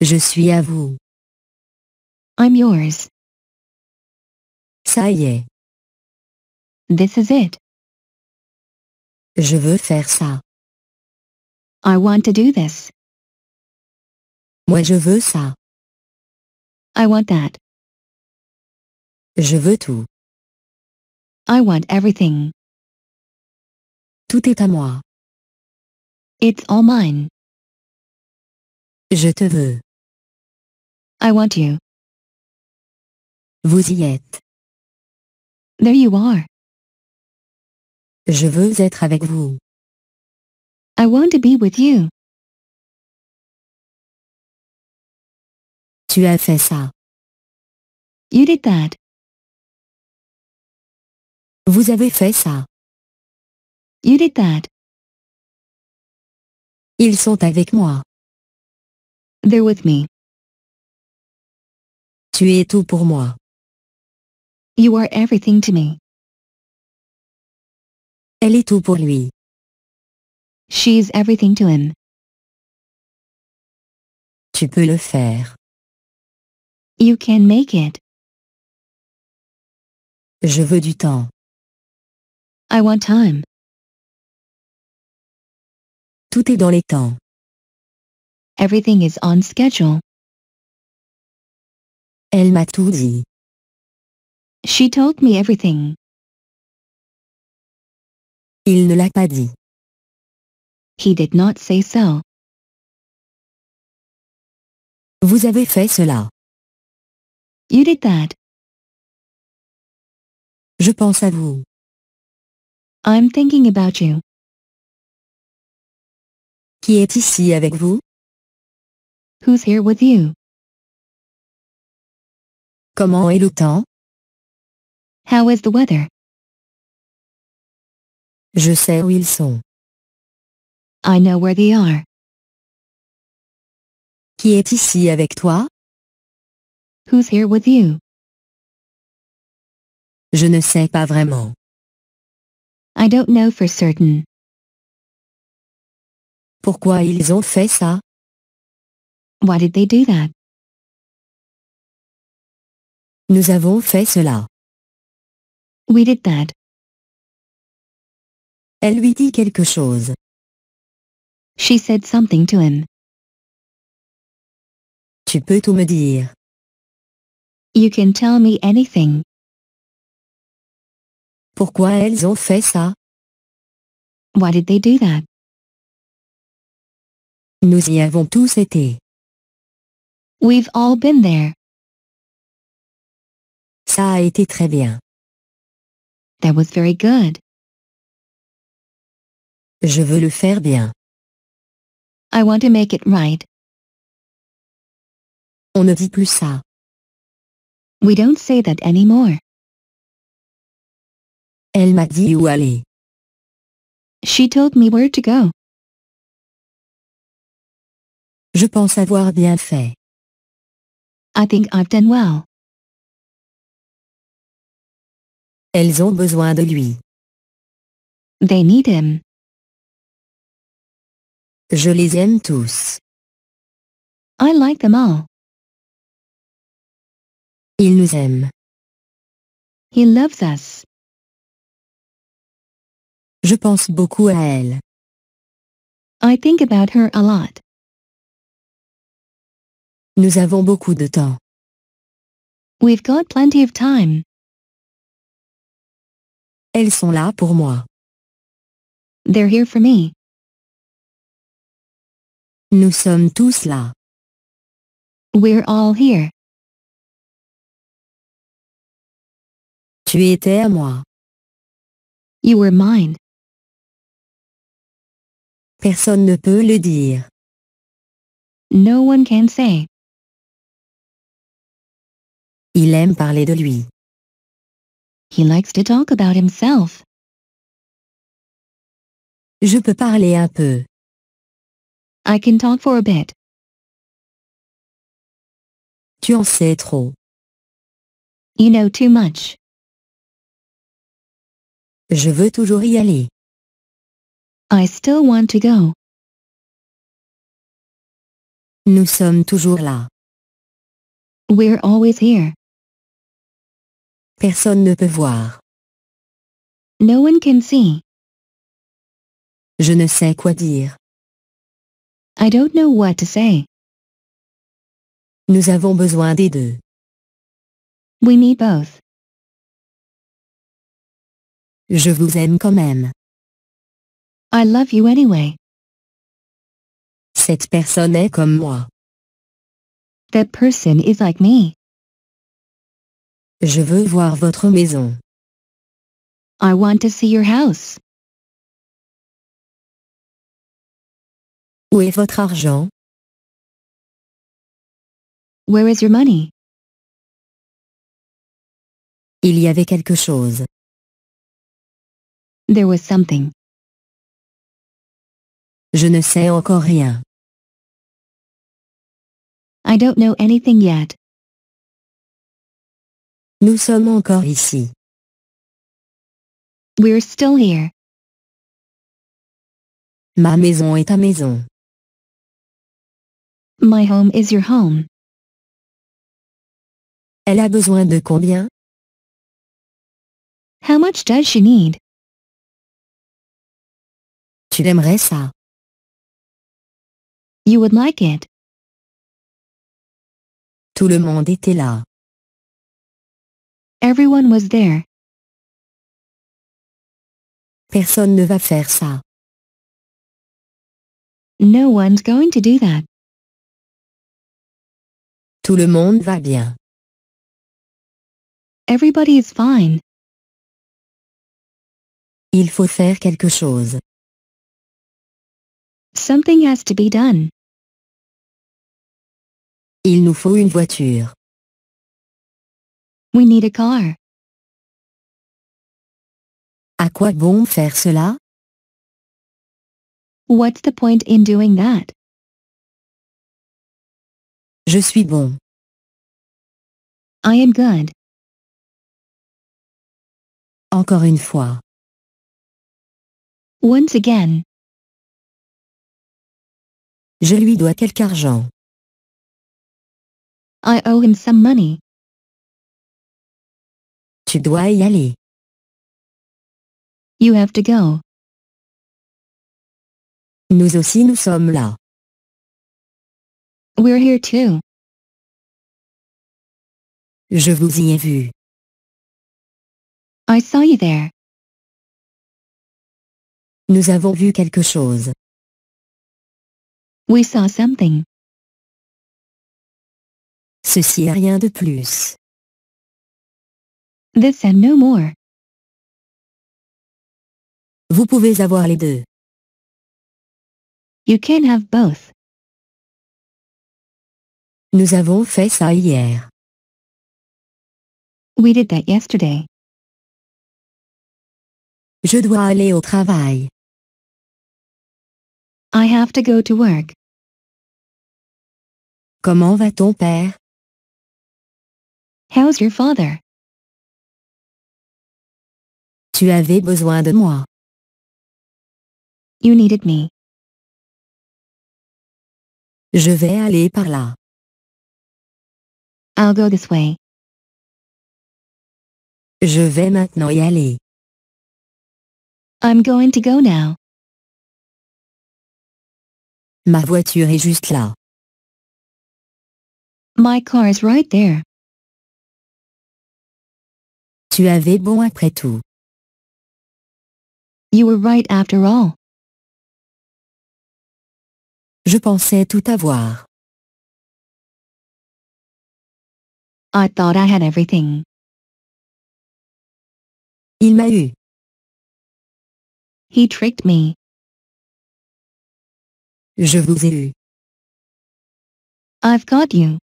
Je suis à vous. I'm yours. Ça y est. This is it. Je veux faire ça. I want to do this. Moi je veux ça. I want that. Je veux tout. I want everything. Tout est à moi. It's all mine. Je te veux. I want you. Vous y êtes. There you are. Je veux être avec vous. I want to be with you. Tu as fait ça. You did that. Vous avez fait ça. You did that. Ils sont avec moi. They're with me. Tu es tout pour moi. You are everything to me. Elle est tout pour lui. She is everything to him. Tu peux le faire. You can make it. Je veux du temps. I want time. Tout est dans les temps. Everything is on schedule. Elle m'a tout dit. She told me everything. Il ne l'a pas dit. He did not say so. Vous avez fait cela. You did that. Je pense à vous. I'm thinking about you. Qui est ici avec vous? Who's here with you? Comment est le temps? How is the weather? Je sais où ils sont. I know where they are. Qui est ici avec toi? Who's here with you? Je ne sais pas vraiment. I don't know for certain. Pourquoi ils ont fait ça? Why did they do that? Nous avons fait cela. We did that. Elle lui dit quelque chose. She said something to him. Tu peux tout me dire. You can tell me anything. Pourquoi elles ont fait ça? Why did they do that? Nous y avons tous été. We've all been there. Ça a été très bien. That was very good. Je veux le faire bien. I want to make it right. On ne dit plus ça. We don't say that anymore. Elle m'a dit où aller. She told me where to go. Je pense avoir bien fait. I think I've done well. Elles ont besoin de lui. They need him. Je les aime tous. I like them all. Il nous aime. He loves us. Je pense beaucoup à elle. I think about her a lot. Nous avons beaucoup de temps. We've got plenty of time. Elles sont là pour moi. They're here for me. Nous sommes tous là. We're all here. Tu étais à moi. You were mine. Personne ne peut le dire. No one can say. Il aime parler de lui. He likes to talk about himself. Je peux parler un peu. I can talk for a bit. Tu en sais trop. You know too much. Je veux toujours y aller. I still want to go. Nous sommes toujours là. We're always here. Personne ne peut voir. No one can see. Je ne sais quoi dire. I don't know what to say. Nous avons besoin des deux. We need both. Je vous aime quand même. I love you anyway. Cette personne est comme moi. That person is like me. Je veux voir votre maison. I want to see your house. Où est votre argent? Where is your money? Il y avait quelque chose. There was something. Je ne sais encore rien. I don't know anything yet. Nous sommes encore ici. We're still here. Ma maison est ta maison. My home is your home. Elle a besoin de combien? How much does she need? Tu aimerais ça. You would like it. Tout le monde était là. Everyone was there. Personne ne va faire ça. No one's going to do that. Tout le monde va bien. Everybody is fine. Il faut faire quelque chose. Something has to be done. Il nous faut une voiture. We need a car. À quoi bon faire cela? What's the point in doing that? Je suis bon. I am good. Encore une fois. Once again. Je lui dois quelque argent. I owe him some money. Tu dois y aller. You have to go. Nous aussi nous sommes là. We're here too. Je vous y ai vu. I saw you there. Nous avons vu quelque chose. We saw something. Ceci est rien de plus. This and no more. Vous pouvez avoir les deux. You can have both. Nous avons fait ça hier. We did that yesterday. Je dois aller au travail. I have to go to work. Comment va ton père? How's your father? Tu avais besoin de moi. You needed me. Je vais aller par là. I'll go this way. Je vais maintenant y aller. I'm going to go now. Ma voiture est juste là. My car is right there. Tu avais bon après tout. You were right after all. Je pensais tout avoir. I thought I had everything. Il m'a eu. He tricked me. Je vous ai eu. I've got you.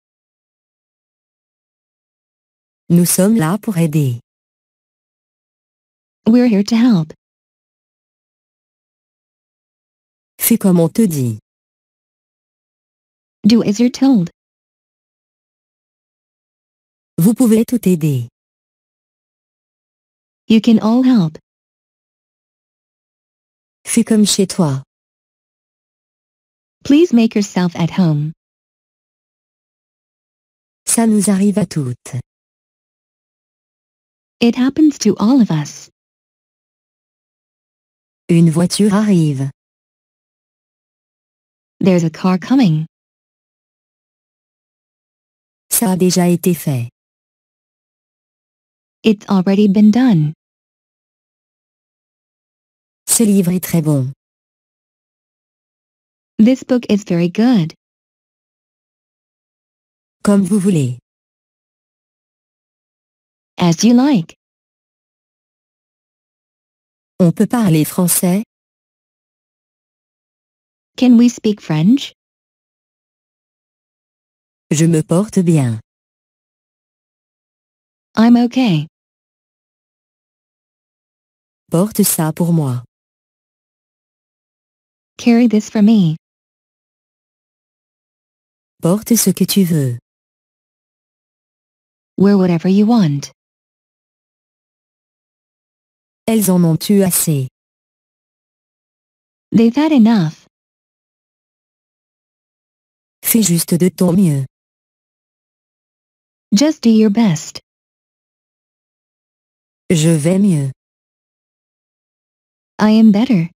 Nous sommes là pour aider. We're here to help. Fais comme on te dit. Do as you're told. Vous pouvez tout aider. You can all help. Fais comme chez toi. Please make yourself at home. Ça nous arrive à toutes. It happens to all of us. Une voiture arrive. There's a car coming. Ça a déjà été fait. It's already been done. Ce livre est très bon. This book is very good. Comme vous voulez. As you like. On peut parler français Can we speak French? Je me porte bien. I'm okay. Porte ça pour moi. Carry this for me. Porte ce que tu veux. Wear whatever you want. Elles en ont eu assez. They've had enough. juste de ton mieux. Just do your best. Je vais mieux. I am better.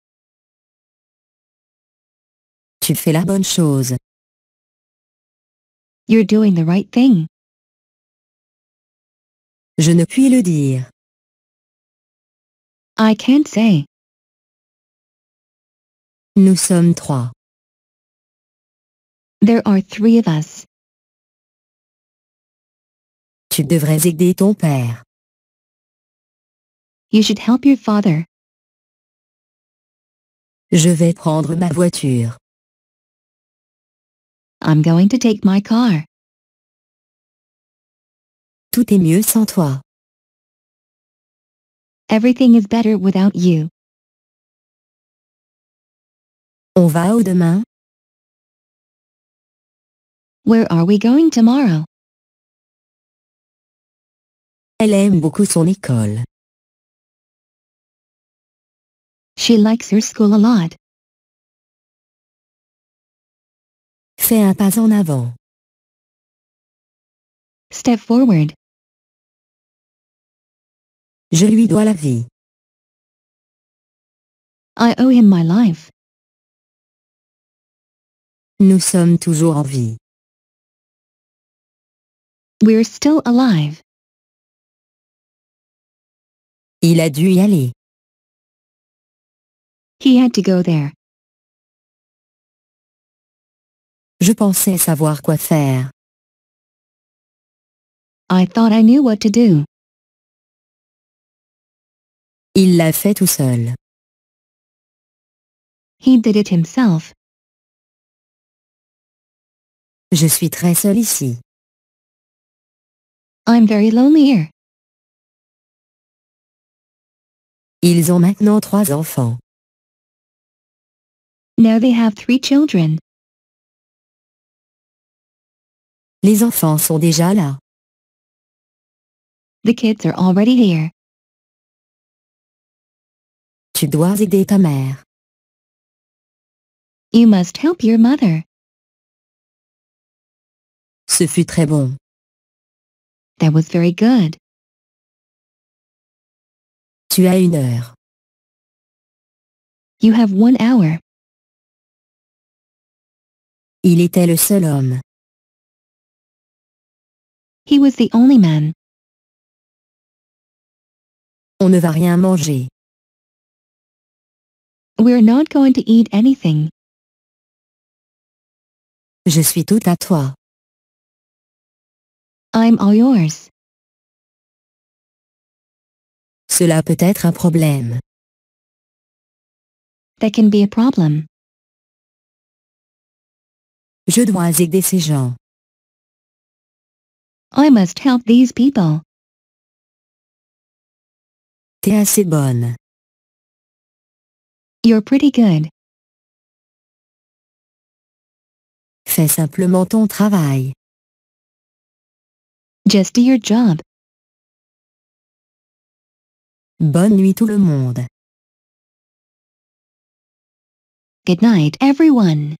Tu fais la bonne chose. You're doing the right thing. Je ne puis le dire. I can't say. Nous sommes trois. There are three of us. Tu devrais aider ton père. You should help your father. Je vais prendre ma voiture. I'm going to take my car. Tout est mieux sans toi. Everything is better without you. On va au demain where are we going tomorrow? Elle aime beaucoup son école. She likes her school a lot. Fais un pas en avant. Step forward. Je lui dois la vie. I owe him my life. Nous sommes toujours en vie. We're still alive. Il a dû y aller. He had to go there. Je pensais savoir quoi faire. I thought I knew what to do. Il l'a fait tout seul. He did it himself. Je suis très seul ici. I'm very lonely here. Ils ont maintenant trois enfants. Now they have three children. Les enfants sont déjà là. The kids are already here. Tu dois aider ta mère. You must help your mother. Ce fut très bon. That was very good. Tu as une heure. You have one hour. Il était le seul homme. He was the only man. On ne va rien manger. We're not going to eat anything. Je suis tout à toi. I'm all yours. Cela peut être un problème. That can be a problem. Je dois aider ces gens. I must help these people. T'es assez bonne. You're pretty good. Fais simplement ton travail. Just do your job. Bonne nuit tout le monde. Good night everyone.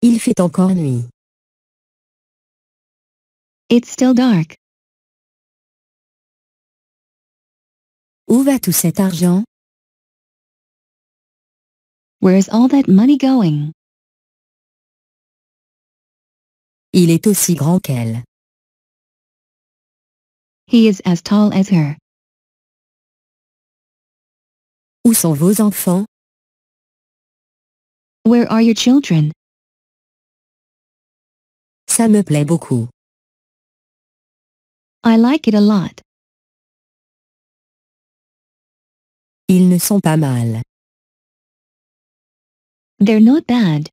Il fait encore nuit. It's still dark. Où va tout cet argent? Where's all that money going? Il est aussi grand qu'elle. He is as tall as her. Où sont vos enfants? Where are your children? Ça me plaît beaucoup. I like it a lot. Ils ne sont pas mal. They're not bad.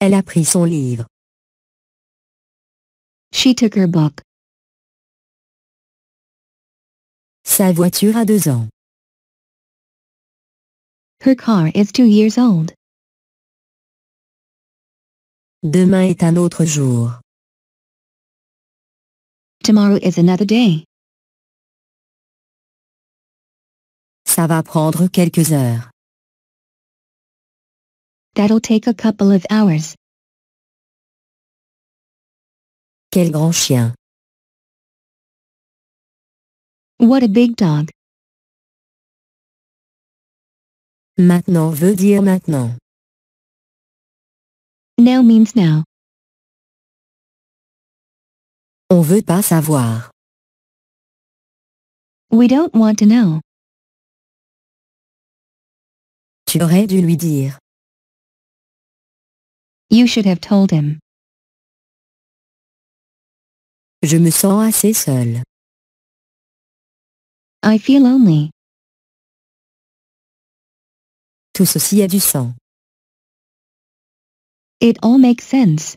Elle a pris son livre. She took her book. Sa voiture a deux ans. Her car is two years old. Demain est un autre jour. Tomorrow is another day. Ça va prendre quelques heures. That'll take a couple of hours. Quel grand chien. What a big dog. Maintenant veut dire maintenant. Now means now. On veut pas savoir. We don't want to know. Tu aurais dû lui dire. You should have told him. Je me sens assez seul. I feel lonely. Tout ceci a du sens. It all makes sense.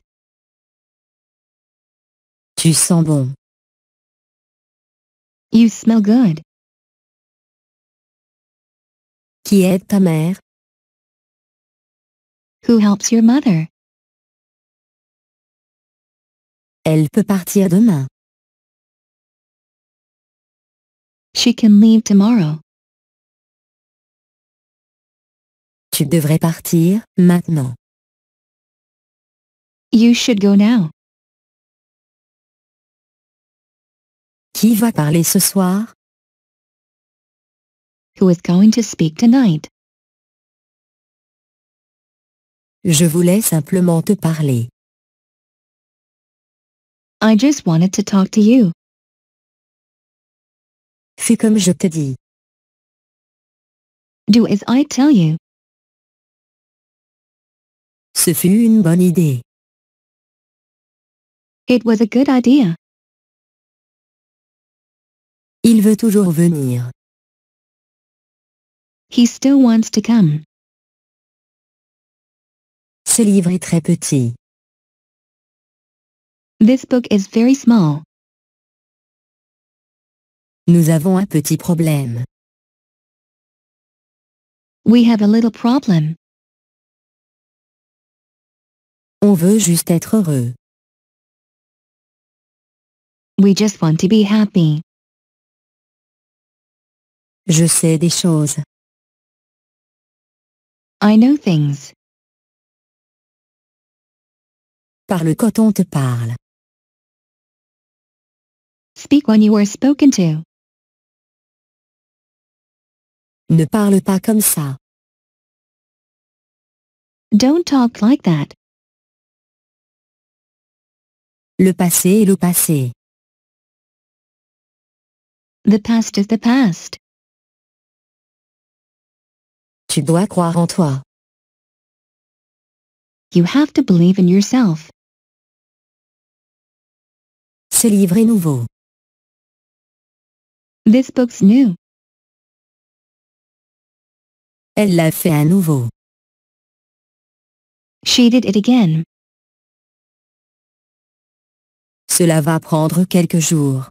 Tu sens bon. You smell good. Qui aide ta mère? Who helps your mother? Elle peut partir demain. She can leave tomorrow. Tu devrais partir maintenant. You should go now. Qui va parler ce soir? Who is going to speak tonight? Je voulais simplement te parler. I just wanted to talk to you. Fais comme je te dis. Do as I tell you. Ce fut une bonne idée. It was a good idea. Il veut toujours venir. He still wants to come. Ce livre est très petit. This book is very small. Nous avons un petit problème. We have a little problem. On veut juste être heureux. We just want to be happy. Je sais des choses. I know things. Parle quand on te parle. Speak when you are spoken to. Ne parle pas comme ça. Don't talk like that. Le passé est le passé. The past is the past. Tu dois croire en toi. You have to believe in yourself. Ce livre est nouveau. This book's new. Elle l'a fait à nouveau. She did it again. Cela va prendre quelques jours.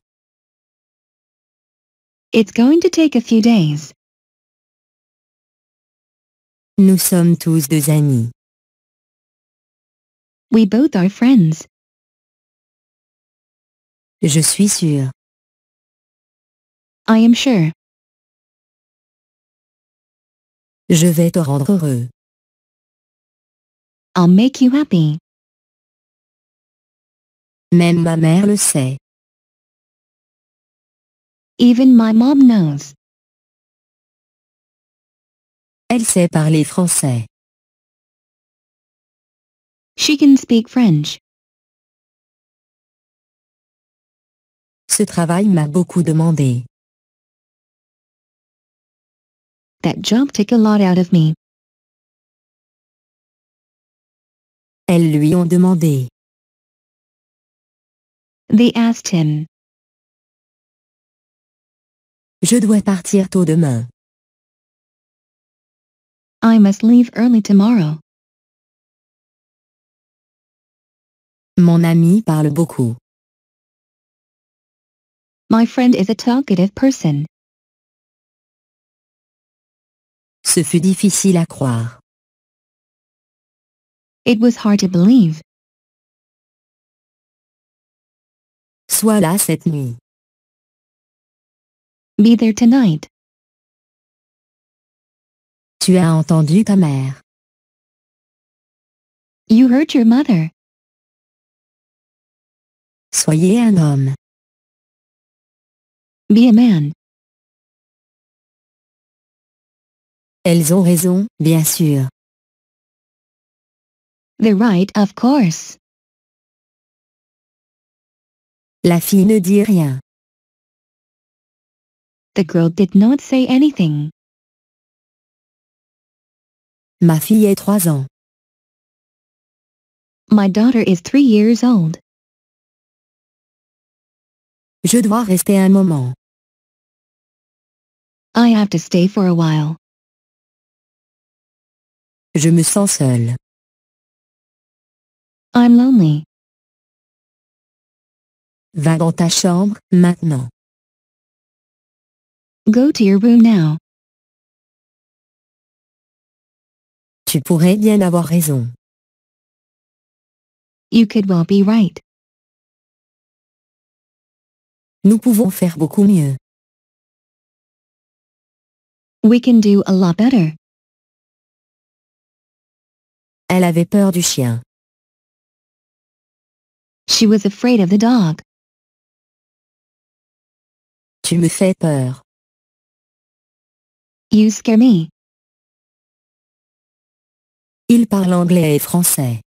It's going to take a few days. Nous sommes tous deux amis. We both are friends. Je suis sûre. I am sure. Je vais te rendre heureux. I'll make you happy. Même ma mère le sait. Even my mom knows. Elle sait parler français. She can speak French. Ce travail m'a beaucoup demandé. That job took a lot out of me. Elles lui ont demandé. They asked him. Je dois partir tôt demain. I must leave early tomorrow. Mon ami parle beaucoup. My friend is a talkative person. Ce fut difficile à croire. It was hard to believe. Sois là cette nuit. Be there tonight. Tu as entendu ta mère. You heard your mother. Soyez un homme. Be a man. Elles ont raison, bien sûr. They're right of course. La fille ne dit rien. The girl did not say anything. Ma fille est trois ans. My daughter is three years old. Je dois rester un moment. I have to stay for a while. Je me sens seule. I'm lonely. Va dans ta chambre, maintenant. Go to your room now. Tu pourrais bien avoir raison. You could well be right. Nous pouvons faire beaucoup mieux. We can do a lot better. Elle avait peur du chien. She was afraid of the dog. Tu me fais peur. You scare me. Il parle anglais et français.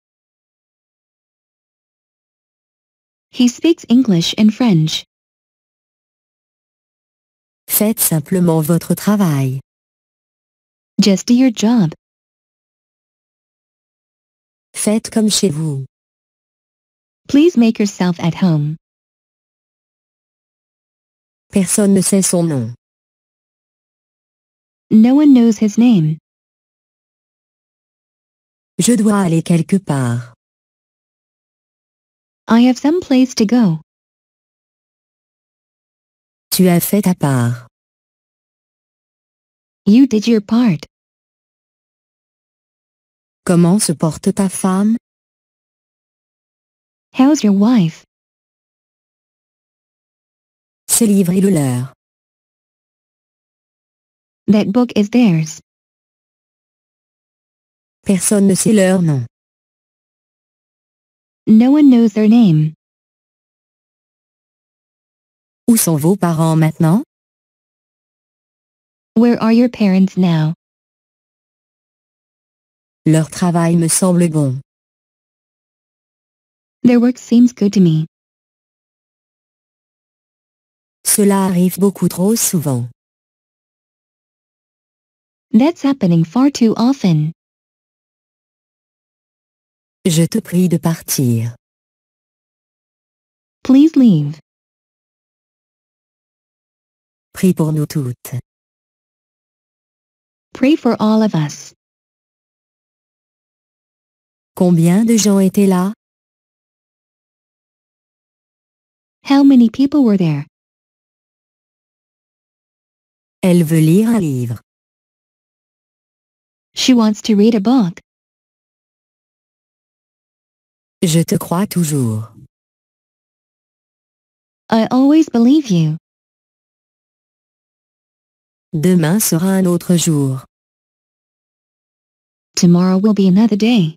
He speaks English and French. Faites simplement votre travail. Just do your job. Faites comme chez vous. Please make yourself at home. Personne ne sait son nom. No one knows his name. Je dois aller quelque part. I have some place to go. Tu as fait ta part. You did your part. Comment se porte ta femme? How's your wife? Ce livre est le leur. That book is theirs. Personne ne sait leur nom. No one knows their name. Où sont vos parents maintenant? Where are your parents now? Leur travail me semble bon. Their work seems good to me. Cela arrive beaucoup trop souvent. That's happening far too often. Je te prie de partir. Please leave. Prie pour nous toutes. Pray for all of us. Combien de gens étaient là? How many people were there? Elle veut lire un livre. She wants to read a book. Je te crois toujours. I always believe you. Demain sera un autre jour. Tomorrow will be another day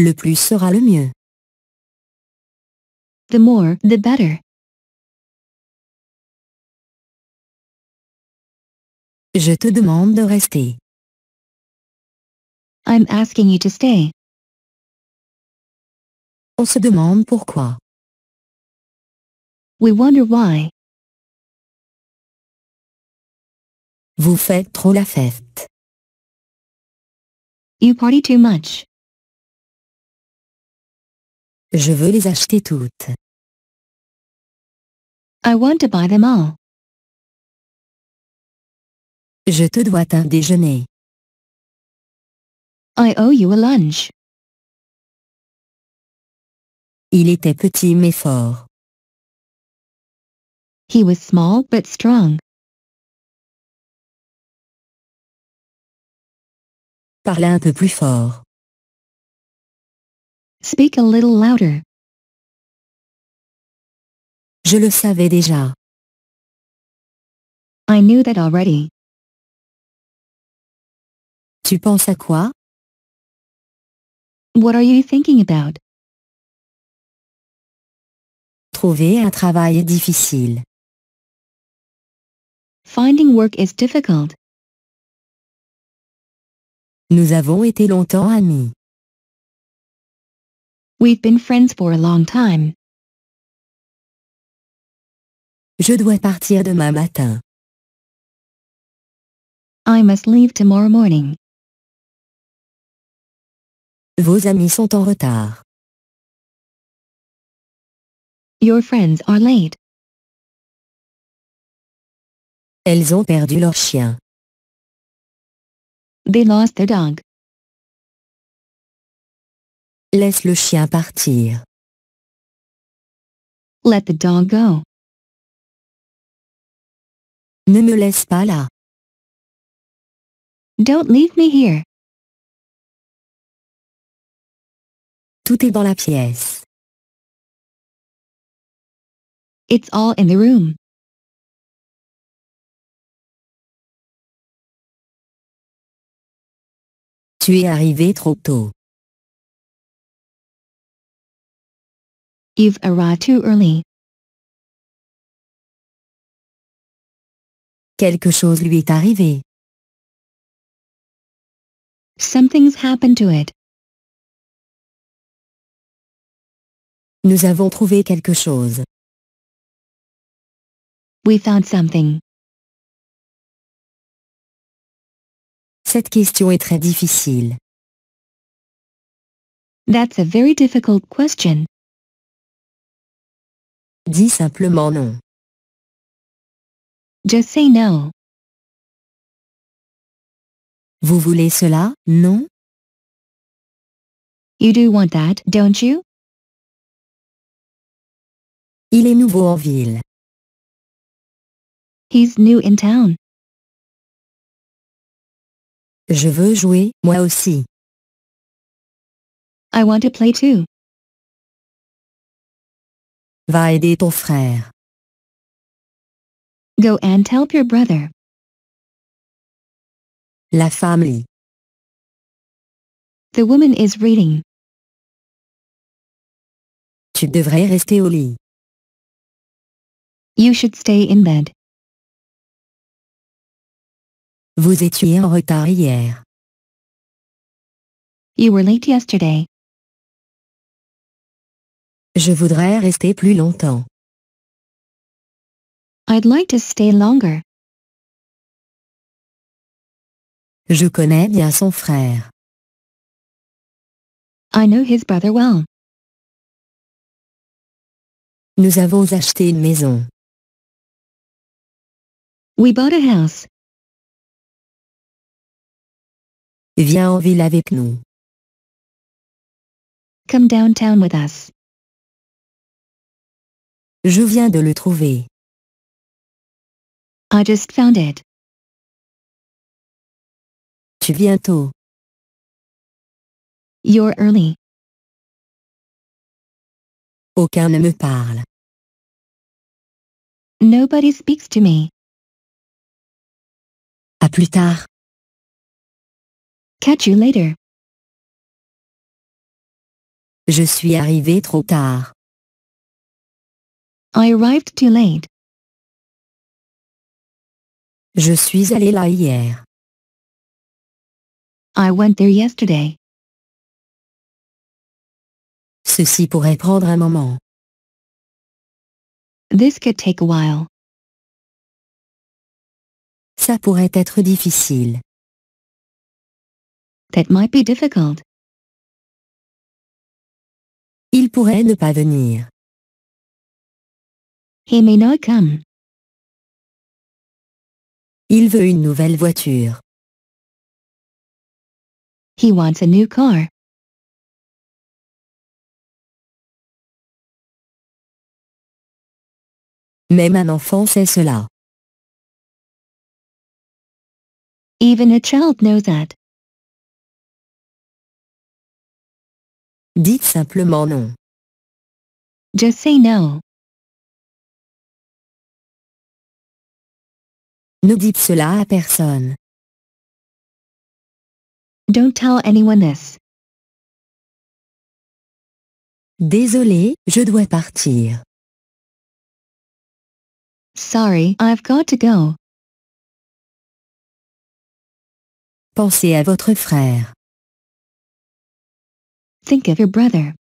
le plus sera le mieux. The more, the better. Je te demande de rester. I'm asking you to stay. On se demande pourquoi. We wonder why. Vous faites trop la fête. You party too much. Je veux les acheter toutes. I want to buy them all. Je te dois un déjeuner. I owe you a lunch. Il était petit mais fort. He was small but strong. Parle un peu plus fort. Speak a little louder. Je le savais déjà. I knew that already. Tu penses à quoi? What are you thinking about? Trouver un travail est difficile. Finding work is difficult. Nous avons été longtemps amis. We've been friends for a long time. Je dois partir demain matin. I must leave tomorrow morning. Vos amis sont en retard. Your friends are late. Elles ont perdu leur chien. They lost their dog. Laisse le chien partir. Let the dog go. Ne me laisse pas là. Don't leave me here. Tout est dans la pièce. It's all in the room. Tu es arrivé trop tôt. You've arrived too early. Quelque chose lui est arrivé. Something's happened to it. Nous avons trouvé quelque chose. We found something. Cette question est très difficile. That's a very difficult question. Dis simplement non. Just say no. Vous voulez cela, non? You do want that, don't you? Il est nouveau en ville. He's new in town. Je veux jouer, moi aussi. I want to play too. Va aider ton frère. Go and help your brother. La femme lit. The woman is reading. Tu devrais rester au lit. You should stay in bed. Vous étiez en retard hier. You were late yesterday. Je voudrais rester plus longtemps. I'd like to stay longer. Je connais bien son frère. I know his brother well. Nous avons acheté une maison. We bought a house. Viens en ville avec nous. Come downtown with us. Je viens de le trouver. I just found it. Tu viens tôt. You're early. Aucun ne me parle. Nobody speaks to me. À plus tard. Catch you later. Je suis arrivé trop tard. I arrived too late. Je suis allé là hier. I went there yesterday. Ceci pourrait prendre un moment. This could take a while. Ça pourrait être difficile. That might be difficult. Il pourrait ne pas venir. He may not come. Il veut une nouvelle voiture. He wants a new car. Même un enfant sait cela. Even a child knows that. Dites simplement non. Just say no. Ne dites cela à personne. Don't tell anyone this. Désolé, je dois partir. Sorry, I've got to go. Pensez à votre frère. Think of your brother.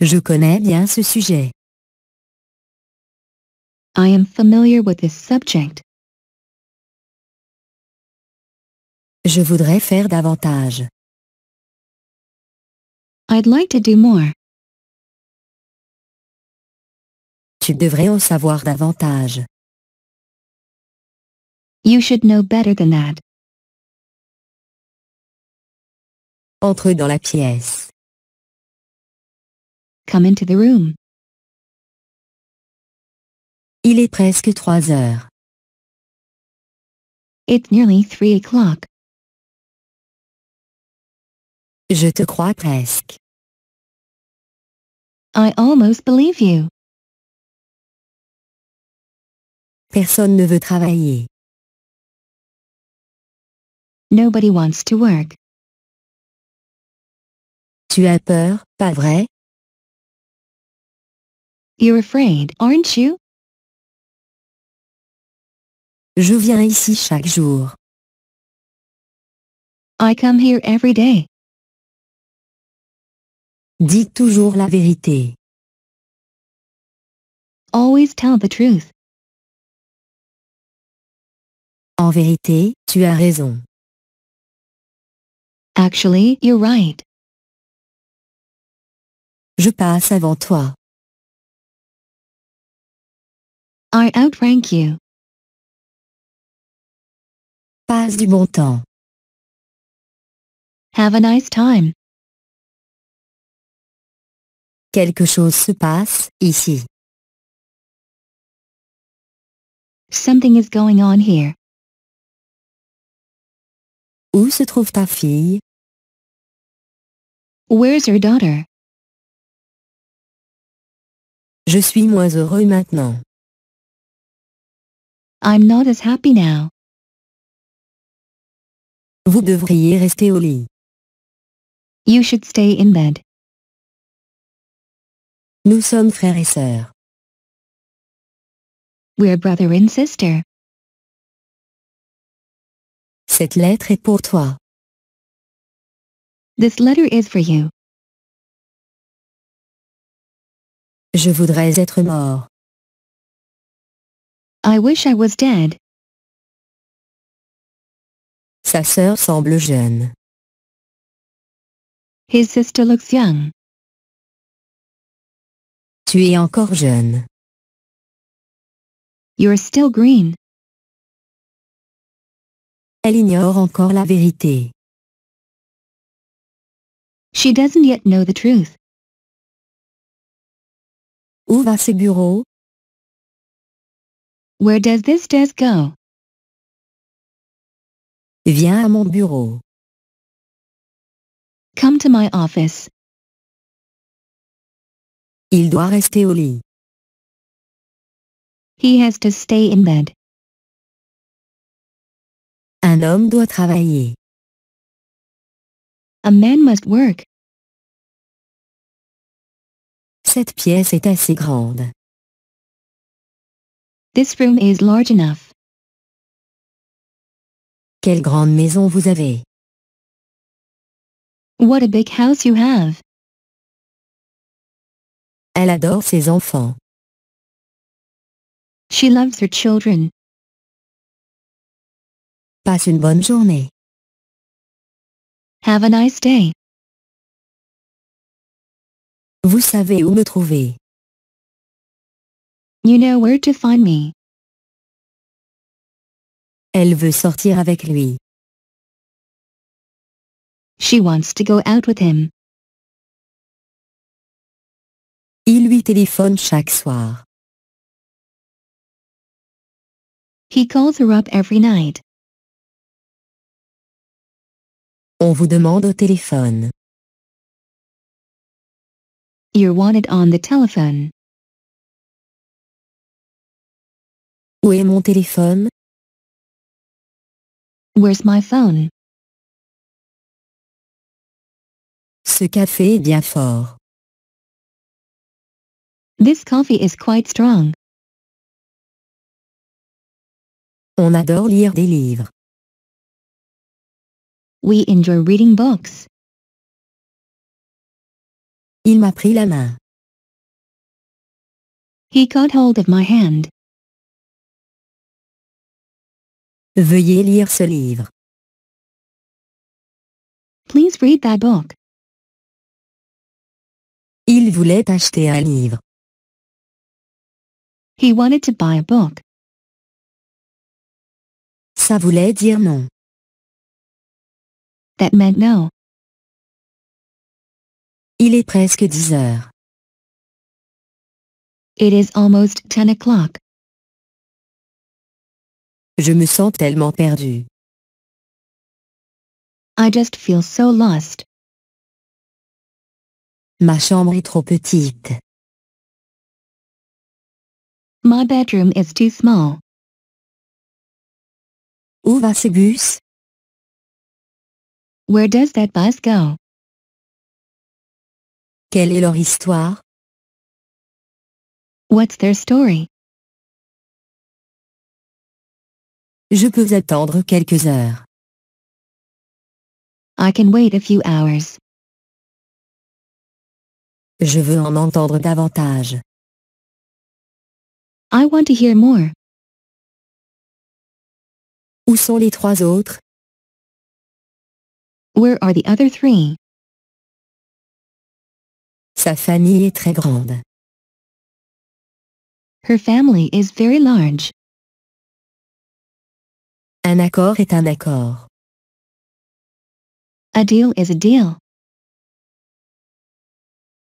Je connais bien ce sujet. I am familiar with this subject. Je voudrais faire davantage. I'd like to do more. Tu devrais en savoir davantage. You should know better than that. Entre dans la pièce. Come into the room. Il est presque 3 heures. It's nearly three o'clock. Je te crois presque. I almost believe you. Personne ne veut travailler. Nobody wants to work. Tu as peur, pas vrai? You're afraid, aren't you? Je viens ici chaque jour. I come here every day. Dis toujours la vérité. Always tell the truth. En vérité, tu as raison. Actually, you're right. Je passe avant toi. I outrank you. Passe du bon temps. Have a nice time. Quelque chose se passe ici. Something is going on here. Où se trouve ta fille? Where's your daughter? Je suis moins heureux maintenant. I'm not as happy now. Vous devriez rester au lit. You should stay in bed. Nous sommes frères et sœurs. We're brother and sister. Cette lettre est pour toi. This letter is for you. Je voudrais être mort. I wish I was dead. Sa sœur semble jeune. His sister looks young. Tu es encore jeune. You're still green. Elle ignore encore la vérité. She doesn't yet know the truth. Où va ce bureau? Where does this desk go? Viens à mon bureau. Come to my office. Il doit rester au lit. He has to stay in bed. Un homme doit travailler. A man must work. Cette pièce est assez grande. This room is large enough. Quelle grande maison vous avez. What a big house you have. Elle adore ses enfants. She loves her children. Passe une bonne journée. Have a nice day. Vous savez où me trouver. You know where to find me. Elle veut sortir avec lui. She wants to go out with him. Il lui téléphone chaque soir. He calls her up every night. On vous demande au téléphone. You're wanted on the telephone. Où est mon téléphone Where's my phone? Ce café est bien fort. This coffee is quite strong. On adore lire des livres. We enjoy reading books. Il m'a pris la main. He caught hold of my hand. Veuillez lire ce livre. Please read that book. Il voulait acheter un livre. He wanted to buy a book. Ça voulait dire non. That meant no. Il est presque 10 heures. It is almost 10 o'clock. Je me sens tellement perdue. I just feel so lost. Ma chambre est trop petite. My bedroom is too small. Où va ce bus? Where does that bus go? Quelle est leur histoire? What's their story? Je peux attendre quelques heures. I can wait a few hours. Je veux en entendre davantage. I want to hear more. Où sont les trois autres? Where are the other three? Sa famille est très grande. Her family is very large. Un accord est un accord. A deal is a deal.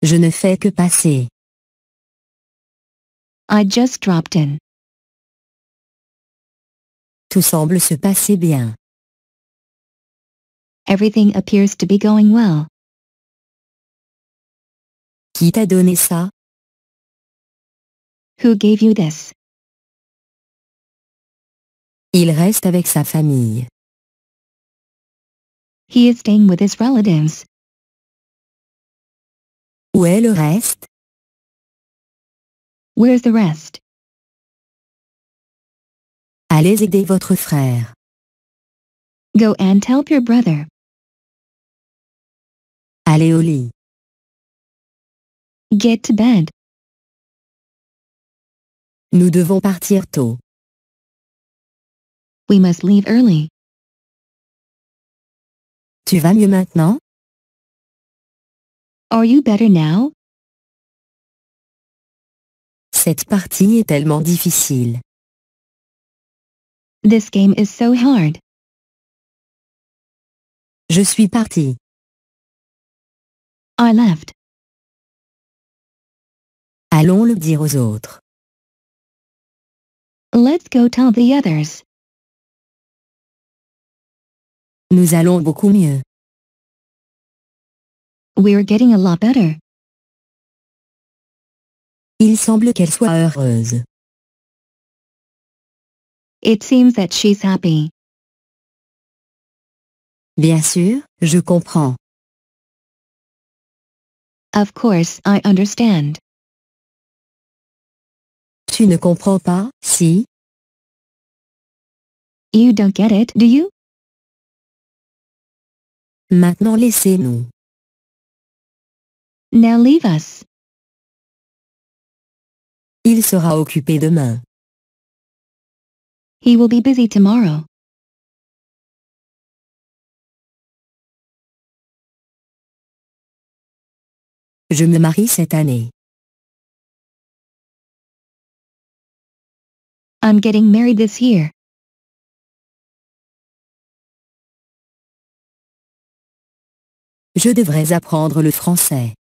Je ne fais que passer. I just dropped in. Tout semble se passer bien. Everything appears to be going well. Qui t'a donné ça? Who gave you this? Il reste avec sa famille. He is staying with his relatives. Où est le reste? Where's the rest? Allez aider votre frère. Go and help your brother. Allez au lit. Get to bed. Nous devons partir tôt. We must leave early. Tu vas mieux maintenant? Are you better now? Cette partie est tellement difficile. This game is so hard. Je suis parti. I left. Allons le dire aux autres. Let's go tell the others. Nous allons beaucoup mieux. We're getting a lot better. Il semble qu'elle soit heureuse. It seems that she's happy. Bien sûr, je comprends. Of course, I understand. Tu ne comprends pas, si? You don't get it, do you? Maintenant laissez-nous. Now leave us. Il sera occupé demain. He will be busy tomorrow. Je me marie cette année. I'm getting married this year. Je devrais apprendre le français.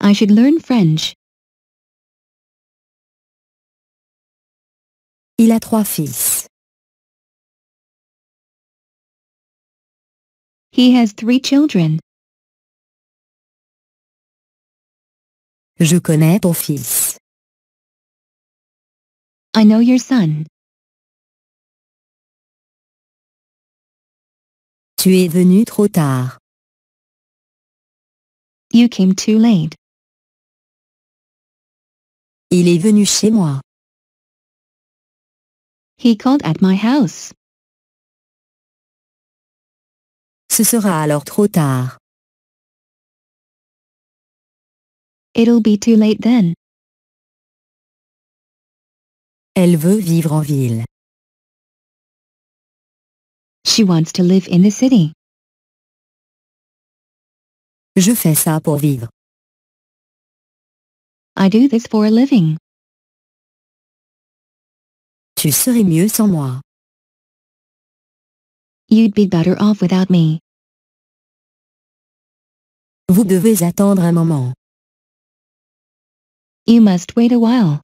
I should learn French. Il a trois fils. He has three children. Je connais ton fils. I know your son. Tu es venu trop tard. You came too late. Il est venu chez moi. He called at my house. Ce sera alors trop tard. It'll be too late then. Elle veut vivre en ville. She wants to live in the city. Je fais ça pour vivre. I do this for a living. Tu serais mieux sans moi. You'd be better off without me. Vous devez attendre un moment. You must wait a while.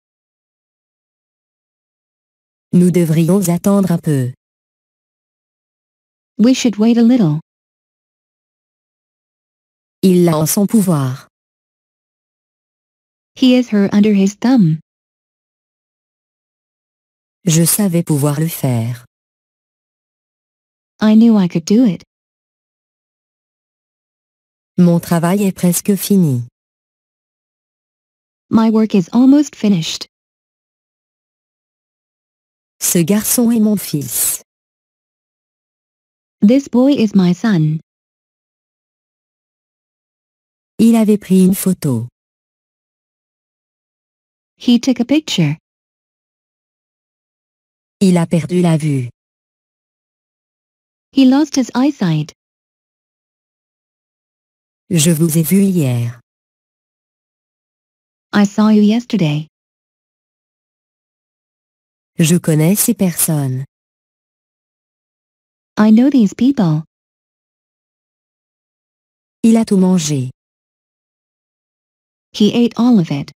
Nous devrions attendre un peu. We should wait a little. Il l'a en son pouvoir. He has her under his thumb. Je savais pouvoir le faire. I knew I could do it. Mon travail est presque fini. My work is almost finished. Ce garçon est mon fils. This boy is my son. Il avait pris une photo. He took a picture. Il a perdu la vue. He lost his eyesight. Je vous ai vu hier. I saw you yesterday. Je connais ces personnes. I know these people. Il a tout mangé. He ate all of it.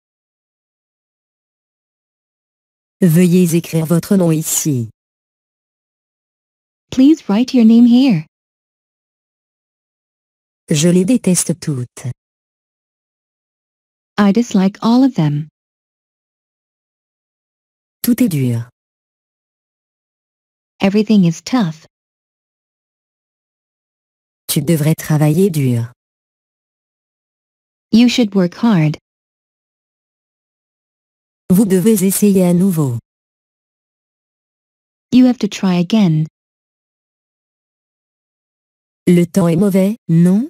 Veuillez écrire votre nom ici. Please write your name here. Je les déteste toutes. I dislike all of them. Tout est dur. Everything is tough. Tu devrais travailler dur. You should work hard. Vous devez essayer à nouveau. You have to try again. Le temps est mauvais, non?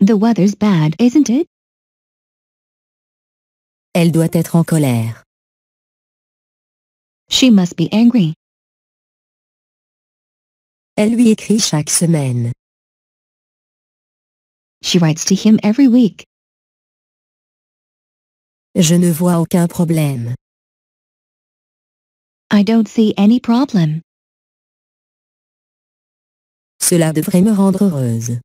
The weather's bad, isn't it? Elle doit être en colère. She must be angry. Elle lui écrit chaque semaine. She writes to him every week. Je ne vois aucun problème. I don't see any problem. Cela devrait me rendre heureuse.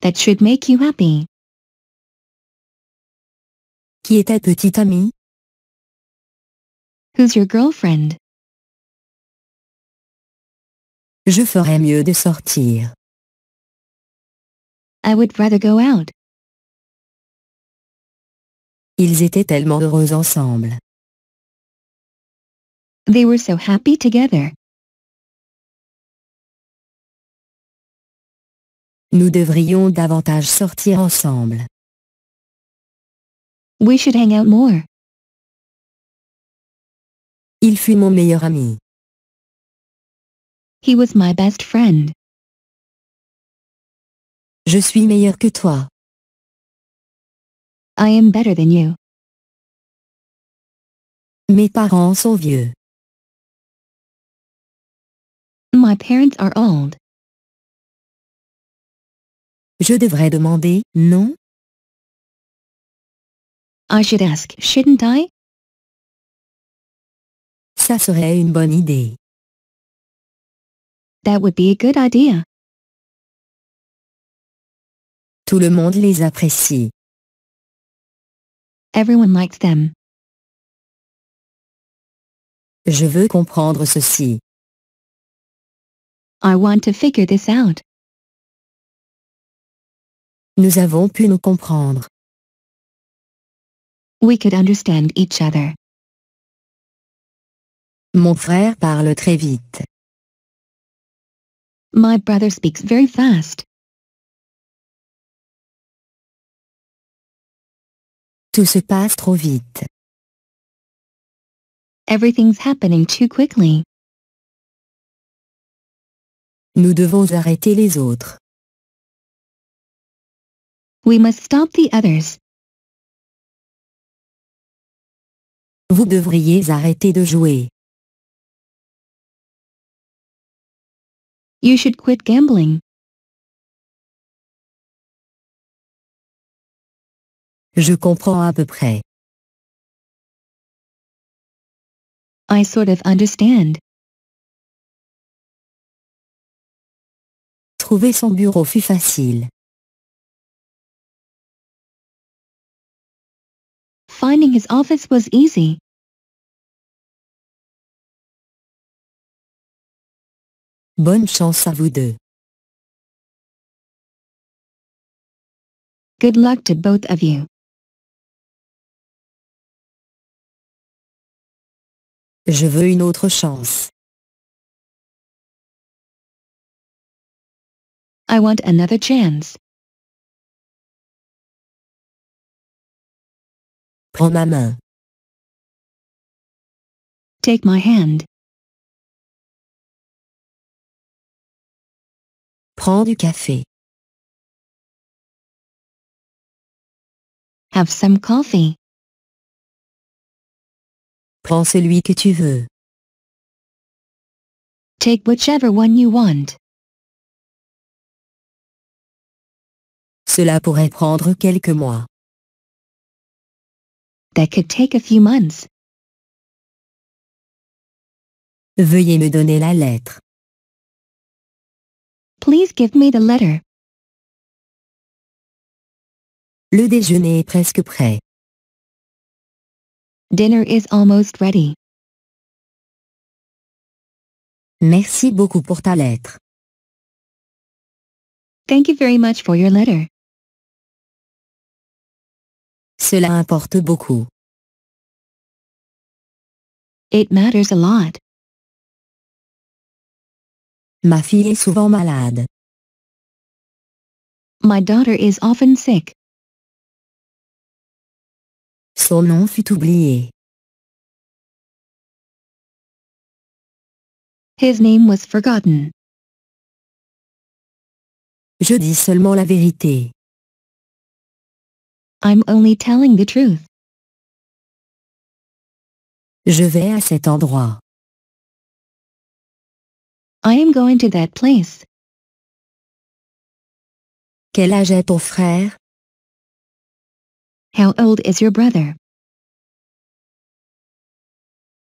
That should make you happy. Qui est ta petite amie? Who's your girlfriend? Je ferais mieux de sortir. I would rather go out. Ils étaient tellement heureux ensemble. They were so happy together. Nous devrions davantage sortir ensemble. We should hang out more. Il fut mon meilleur ami. He was my best friend. Je suis meilleur que toi. I am better than you. Mes parents sont vieux. My parents are old. Je devrais demander, non? I should ask, shouldn't I? Ça serait une bonne idée. That would be a good idea. Tout le monde les apprécie. Everyone likes them. Je veux comprendre ceci. I want to figure this out. Nous avons pu nous comprendre. We could understand each other. Mon frère parle très vite. My brother speaks very fast. Tout se passe trop vite. Everything's happening too quickly. Nous devons arrêter les autres. We must stop the others. Vous devriez arrêter de jouer. You should quit gambling. Je comprends à peu près. I sort of understand. Trouver son bureau fut facile. Finding his office was easy. Bonne chance à vous deux. Good luck to both of you. Je veux une autre chance. I want another chance. Prends ma main. Take my hand. Prends du café. Have some coffee. Prends celui que tu veux. Take whichever one you want. Cela pourrait prendre quelques mois. That could take a few months. Veuillez me donner la lettre. Please give me the letter. Le déjeuner est presque prêt. Dinner is almost ready. Merci beaucoup pour ta lettre. Thank you very much for your letter. Cela importe beaucoup. It matters a lot. Ma fille est souvent malade. My daughter is often sick. Son nom fut oublié. His name was forgotten. Je dis seulement la vérité. I'm only telling the truth. Je vais à cet endroit. I am going to that place. Quel âge est ton frère? How old is your brother?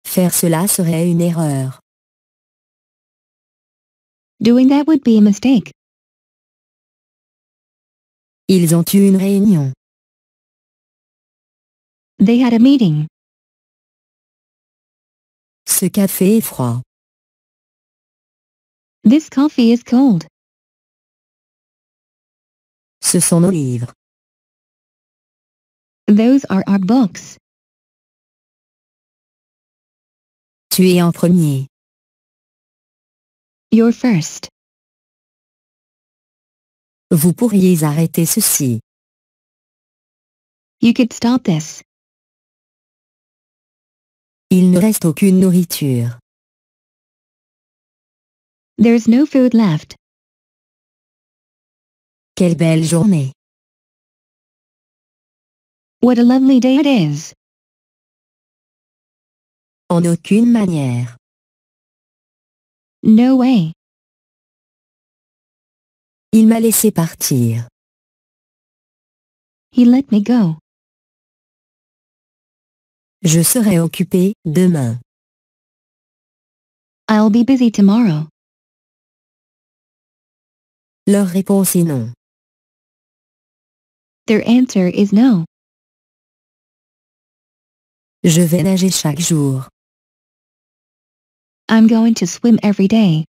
Faire cela serait une erreur. Doing that would be a mistake. Ils ont eu une réunion. They had a meeting. Ce café est froid. This coffee is cold. Ce sont nos livres. Those are our books. Tu es en premier. You're first. Vous pourriez arrêter ceci. You could stop this. Il ne reste aucune nourriture. There's no food left. Quelle belle journée. What a lovely day it is. En aucune manière. No way. Il m'a laissé partir. He let me go. Je serai occupé demain. I'll be busy tomorrow. Leur réponse est non. Their answer is no. Je vais nager chaque jour. I'm going to swim every day.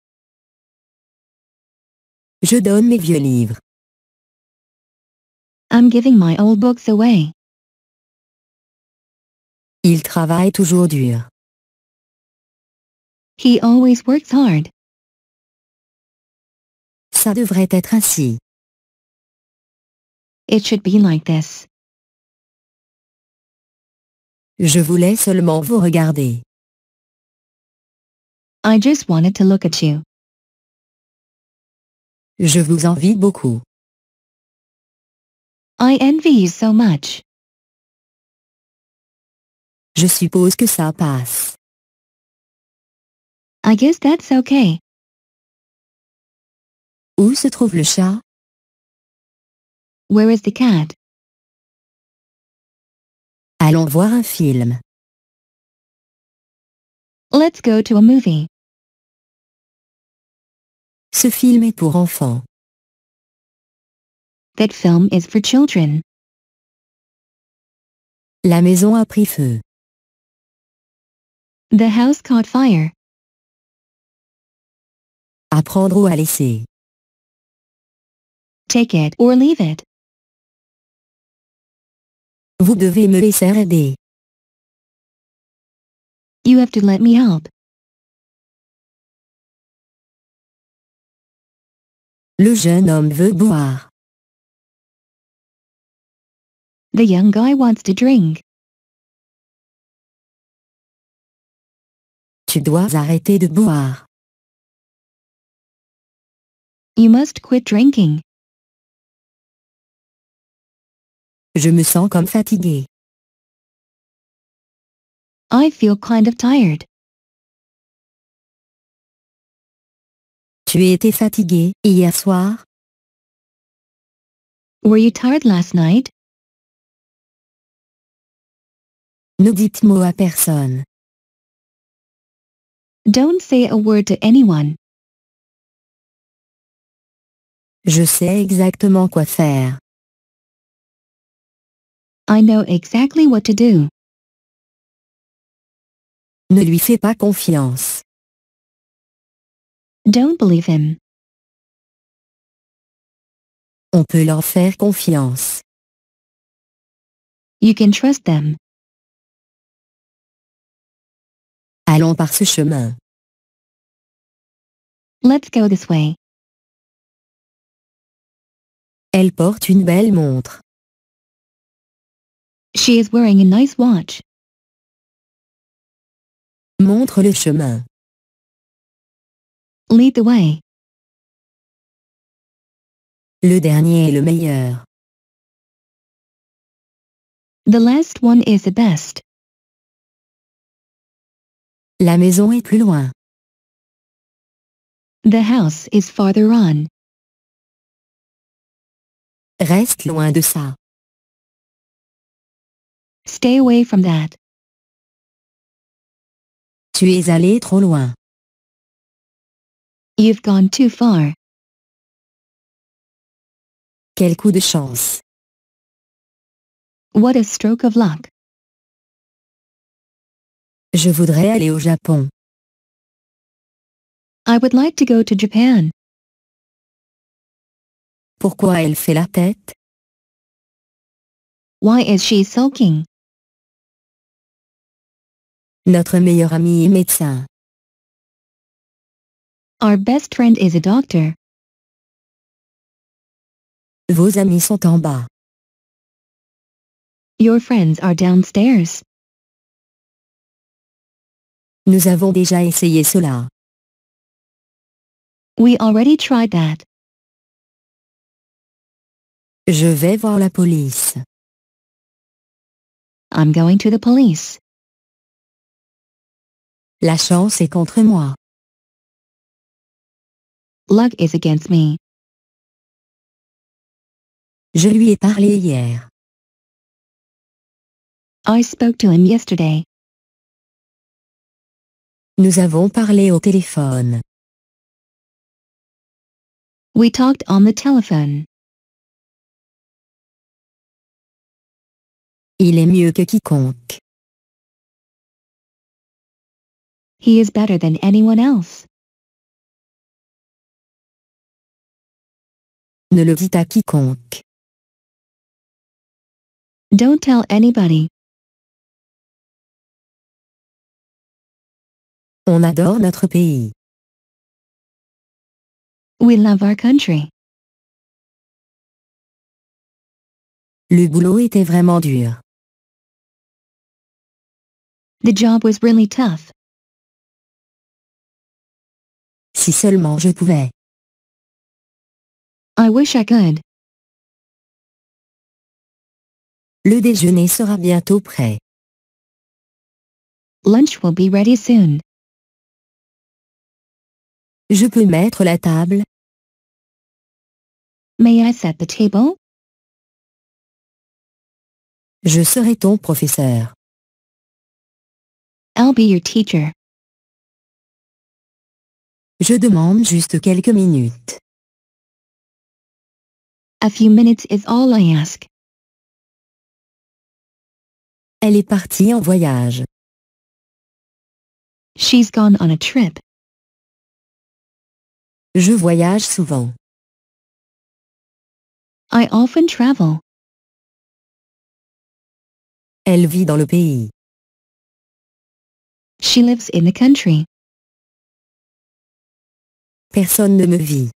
Je donne mes vieux livres. I'm giving my old books away. Il travaille toujours dur. He always works hard. Ça devrait être ainsi. It should be like this. Je voulais seulement vous regarder. I just wanted to look at you. Je vous envie beaucoup. I envy you so much. Je suppose que ça passe. I guess that's okay. Où se trouve le chat? Where is the cat? Allons voir un film. Let's go to a movie. Ce film est pour enfants. That film is for children. La maison a pris feu. The house caught fire. Apprendre ou à laisser. Take it or leave it. Vous devez me laisser aider. You have to let me help. Le jeune homme veut boire. The young guy wants to drink. Tu dois arrêter de boire. You must quit drinking. Je me sens comme fatigué. I feel kind of tired. Tu étais fatigué hier soir? Were you tired last night? Ne dites mot à personne. Don't say a word to anyone. Je sais exactement quoi faire. I know exactly what to do. Ne lui fais pas confiance. Don't believe him. On peut leur faire confiance. You can trust them. Allons par ce chemin. Let's go this way. Elle porte une belle montre. She is wearing a nice watch. Montre le chemin. Lead the way. Le dernier est le meilleur. The last one is the best. La maison est plus loin. The house is farther on. Reste loin de ça. Stay away from that. Tu es allé trop loin. You've gone too far. Quel coup de chance. What a stroke of luck. Je voudrais aller au Japon. I would like to go to Japan. Pourquoi elle fait la tête? Why is she sulking? Notre meilleur ami est médecin. Our best friend is a doctor. Vos amis sont en bas. Your friends are downstairs. Nous avons déjà essayé cela. We already tried that. Je vais voir la police. I'm going to the police. La chance est contre moi. Luck is against me. Je lui ai parlé hier. I spoke to him yesterday. Nous avons parlé au téléphone. We talked on the telephone. Il est mieux que quiconque. He is better than anyone else. Ne le dites à quiconque. Don't tell anybody. On adore notre pays. We love our country. Le boulot était vraiment dur. The job was really tough. Si seulement je pouvais. I wish I could. Le déjeuner sera bientôt prêt. Lunch will be ready soon. Je peux mettre la table? May I set the table? Je serai ton professeur. I'll be your teacher. Je demande juste quelques minutes. A few minutes is all I ask. Elle est partie en voyage. She's gone on a trip. Je voyage souvent. I often travel. Elle vit dans le pays. She lives in the country. Personne ne me vit.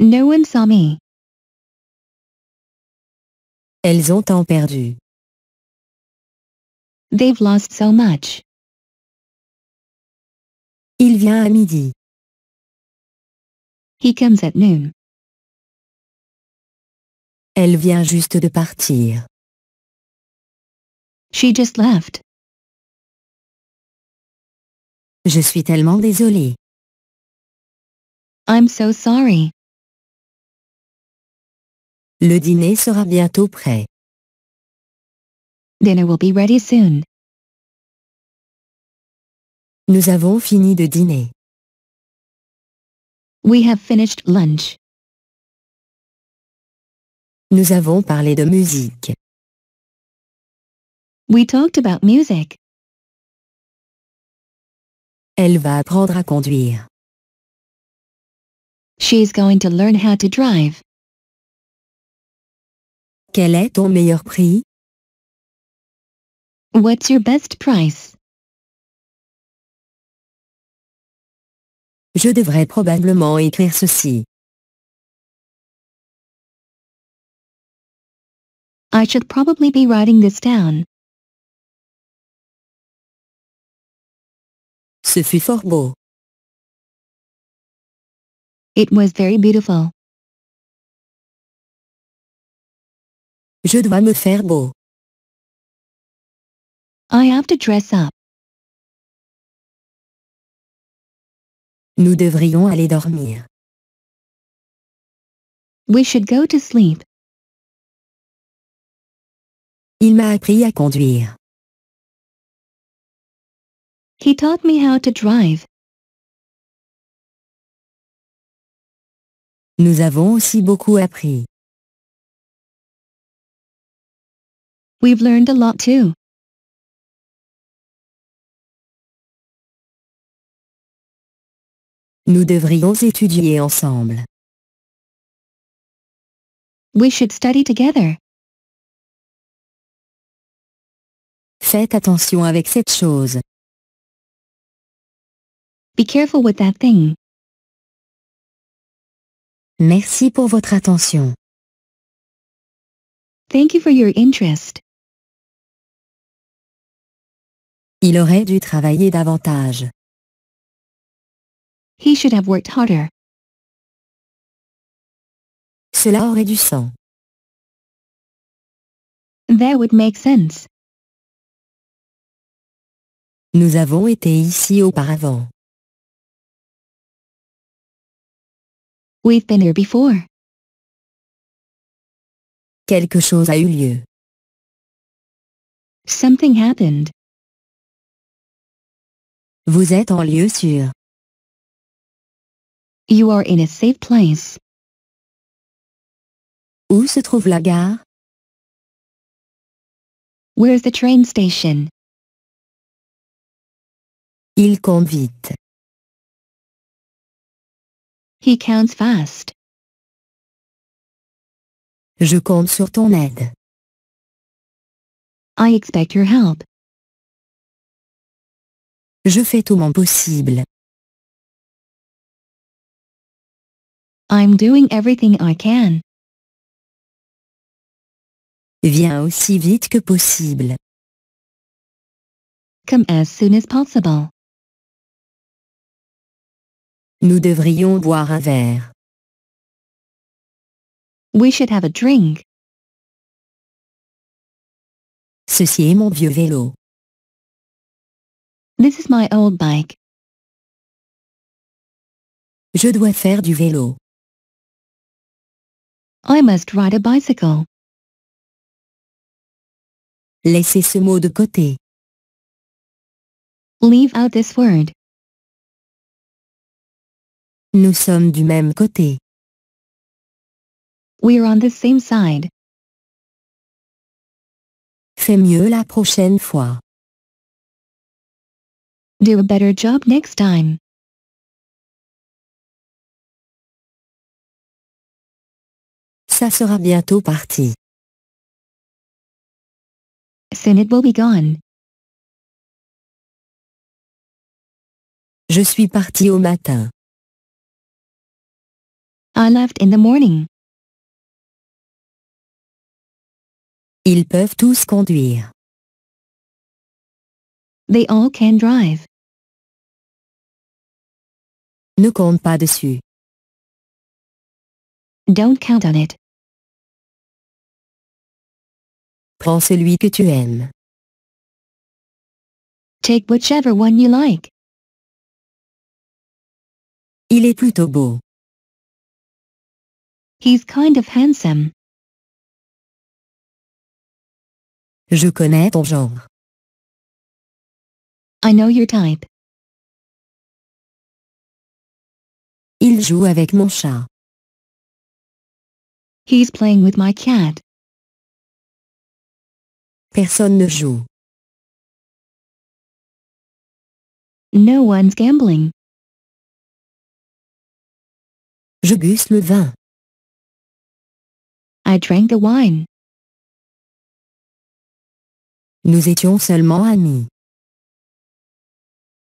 No one saw me. Elles ont tant perdu. They've lost so much. Il vient à midi. He comes at noon. Elle vient juste de partir. She just left. Je suis tellement désolée. I'm so sorry. Le dîner sera bientôt prêt. Dinner will be ready soon. Nous avons fini de dîner. We have finished lunch. Nous avons parlé de musique. We talked about music. Elle va apprendre à conduire. She's going to learn how to drive. Quel est ton meilleur prix? What's your best price? Je devrais probablement écrire ceci. I should probably be writing this down. Ce fut fort beau. It was very beautiful. Je dois me faire beau. I have to dress up. Nous devrions aller dormir. We should go to sleep. Il m'a appris à conduire. He taught me how to drive. Nous avons aussi beaucoup appris. We've learned a lot too. Nous devrions étudier ensemble. We should study together. Faites attention avec cette chose. Be careful with that thing. Merci pour votre attention. Thank you for your interest. Il aurait dû travailler davantage. He should have worked harder. Cela aurait du sens. That would make sense. Nous avons été ici auparavant. We've been here before. Quelque chose a eu lieu. Something happened. Vous êtes en lieu sûr. You are in a safe place. Où se trouve la gare? Where's the train station? Il compte vite. He counts fast. Je compte sur ton aide. I expect your help. Je fais tout mon possible. I'm doing everything I can. Viens aussi vite que possible. Come as soon as possible. Nous devrions boire un verre. We should have a drink. Ceci est mon vieux vélo. This is my old bike. Je dois faire du vélo. I must ride a bicycle. Laissez ce mot de côté. Leave out this word. Nous sommes du même côté. We're on the same side. Fais mieux la prochaine fois. Do a better job next time. Ça sera bientôt parti. Soon it will be gone. Je suis parti au matin. I left in the morning. Ils peuvent tous conduire. They all can drive. Ne compte pas dessus. Don't count on it. Prends celui que tu aimes. Take whichever one you like. Il est plutôt beau. He's kind of handsome. Je connais ton genre. I know your type. Il joue avec mon chat. He's playing with my cat. Personne ne joue. No one's gambling. Je gusse le vin. I drank the wine. Nous étions seulement amis.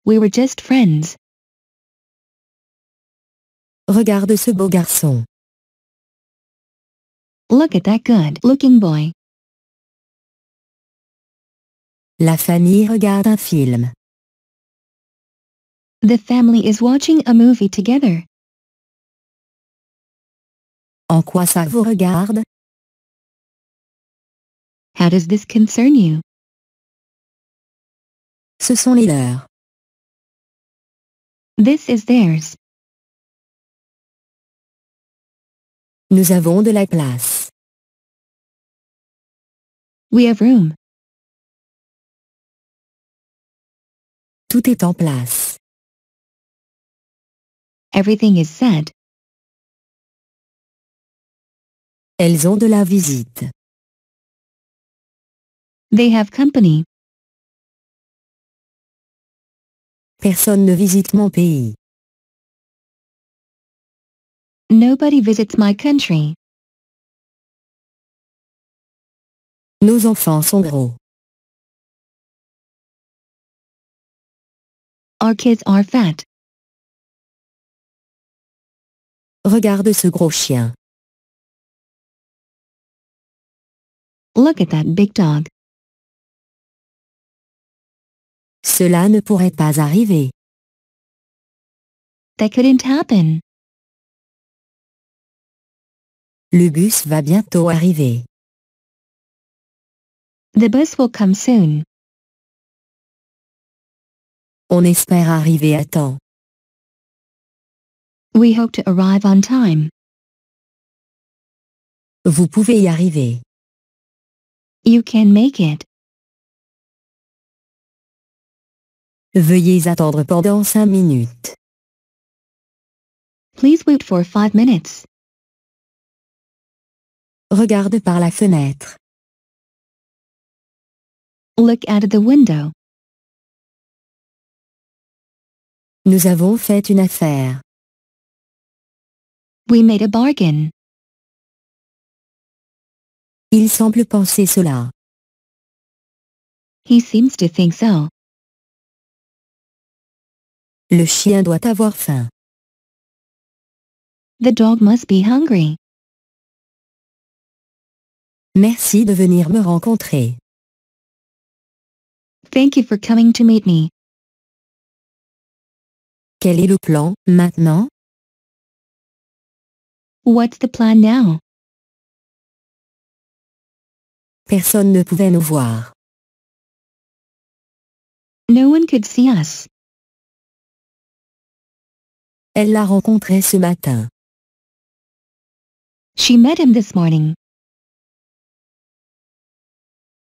We were just friends. Regarde ce beau garçon. Look at that good-looking boy. La famille regarde un film. The family is watching a movie together. En quoi ça vous regarde? How does this concern you? Ce sont les leurs. This is theirs. Nous avons de la place. We have room. Tout est en place. Everything is set. Elles ont de la visite. They have company. Personne ne visite mon pays. Nobody visits my country. Nos enfants sont gros. Our kids are fat. Regarde ce gros chien. Look at that big dog. Cela ne pourrait pas arriver. That couldn't happen. Le bus va bientôt arriver. The bus will come soon. On espère arriver à temps. We hope to arrive on time. Vous pouvez y arriver. You can make it. Veuillez attendre pendant cinq minutes. Please wait for 5 minutes. Regarde par la fenêtre. Look out of the window. Nous avons fait une affaire. We made a bargain. Il semble penser cela. He seems to think so. Le chien doit avoir faim. The dog must be hungry. Merci de venir me rencontrer. Thank you for coming to meet me. Quel est le plan, maintenant? What's the plan now? Personne ne pouvait nous voir. No one could see us. Elle l'a rencontré ce matin. She met him this morning.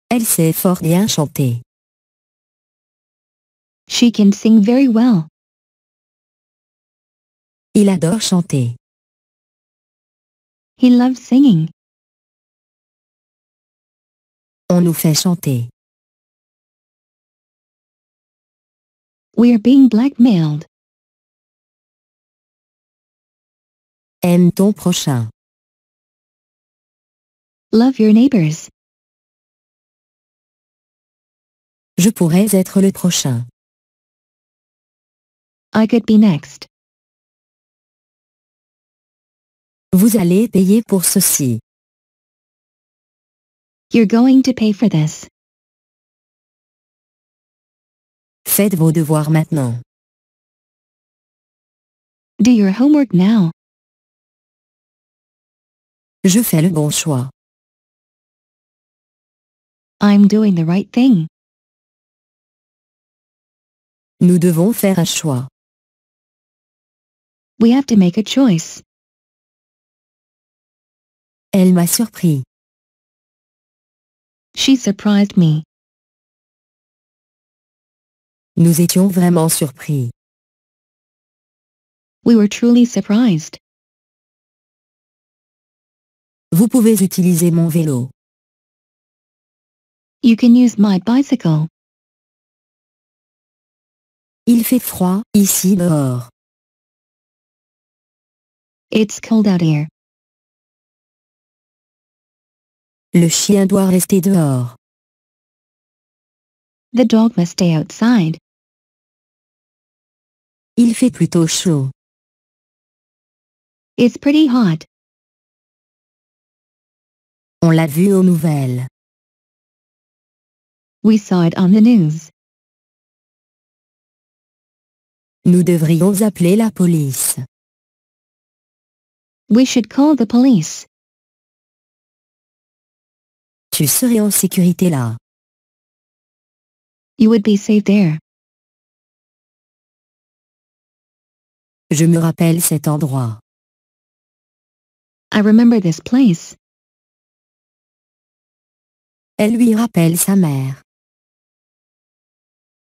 Elle sait fort bien chanter. She can sing very well. Il adore chanter. He loves singing. On nous fait chanter. We're being blackmailed. Aime ton prochain. Love your neighbors. Je pourrais être le prochain. I could be next. Vous allez payer pour ceci. You're going to pay for this. Faites vos devoirs maintenant. Do your homework now. Je fais le bon choix. I'm doing the right thing. Nous devons faire un choix. We have to make a choice. Elle m'a surpris. She surprised me. Nous étions vraiment surpris. We were truly surprised. Vous pouvez utiliser mon vélo. You can use my bicycle. Il fait froid, ici dehors. It's cold out here. Le chien doit rester dehors. The dog must stay outside. Il fait plutôt chaud. It's pretty hot. On l'a vu aux nouvelles. We saw it on the news. Nous devrions appeler la police. We should call the police. Tu serais en sécurité là. You would be safe there. Je me rappelle cet endroit. I remember this place. Elle lui rappelle sa mère.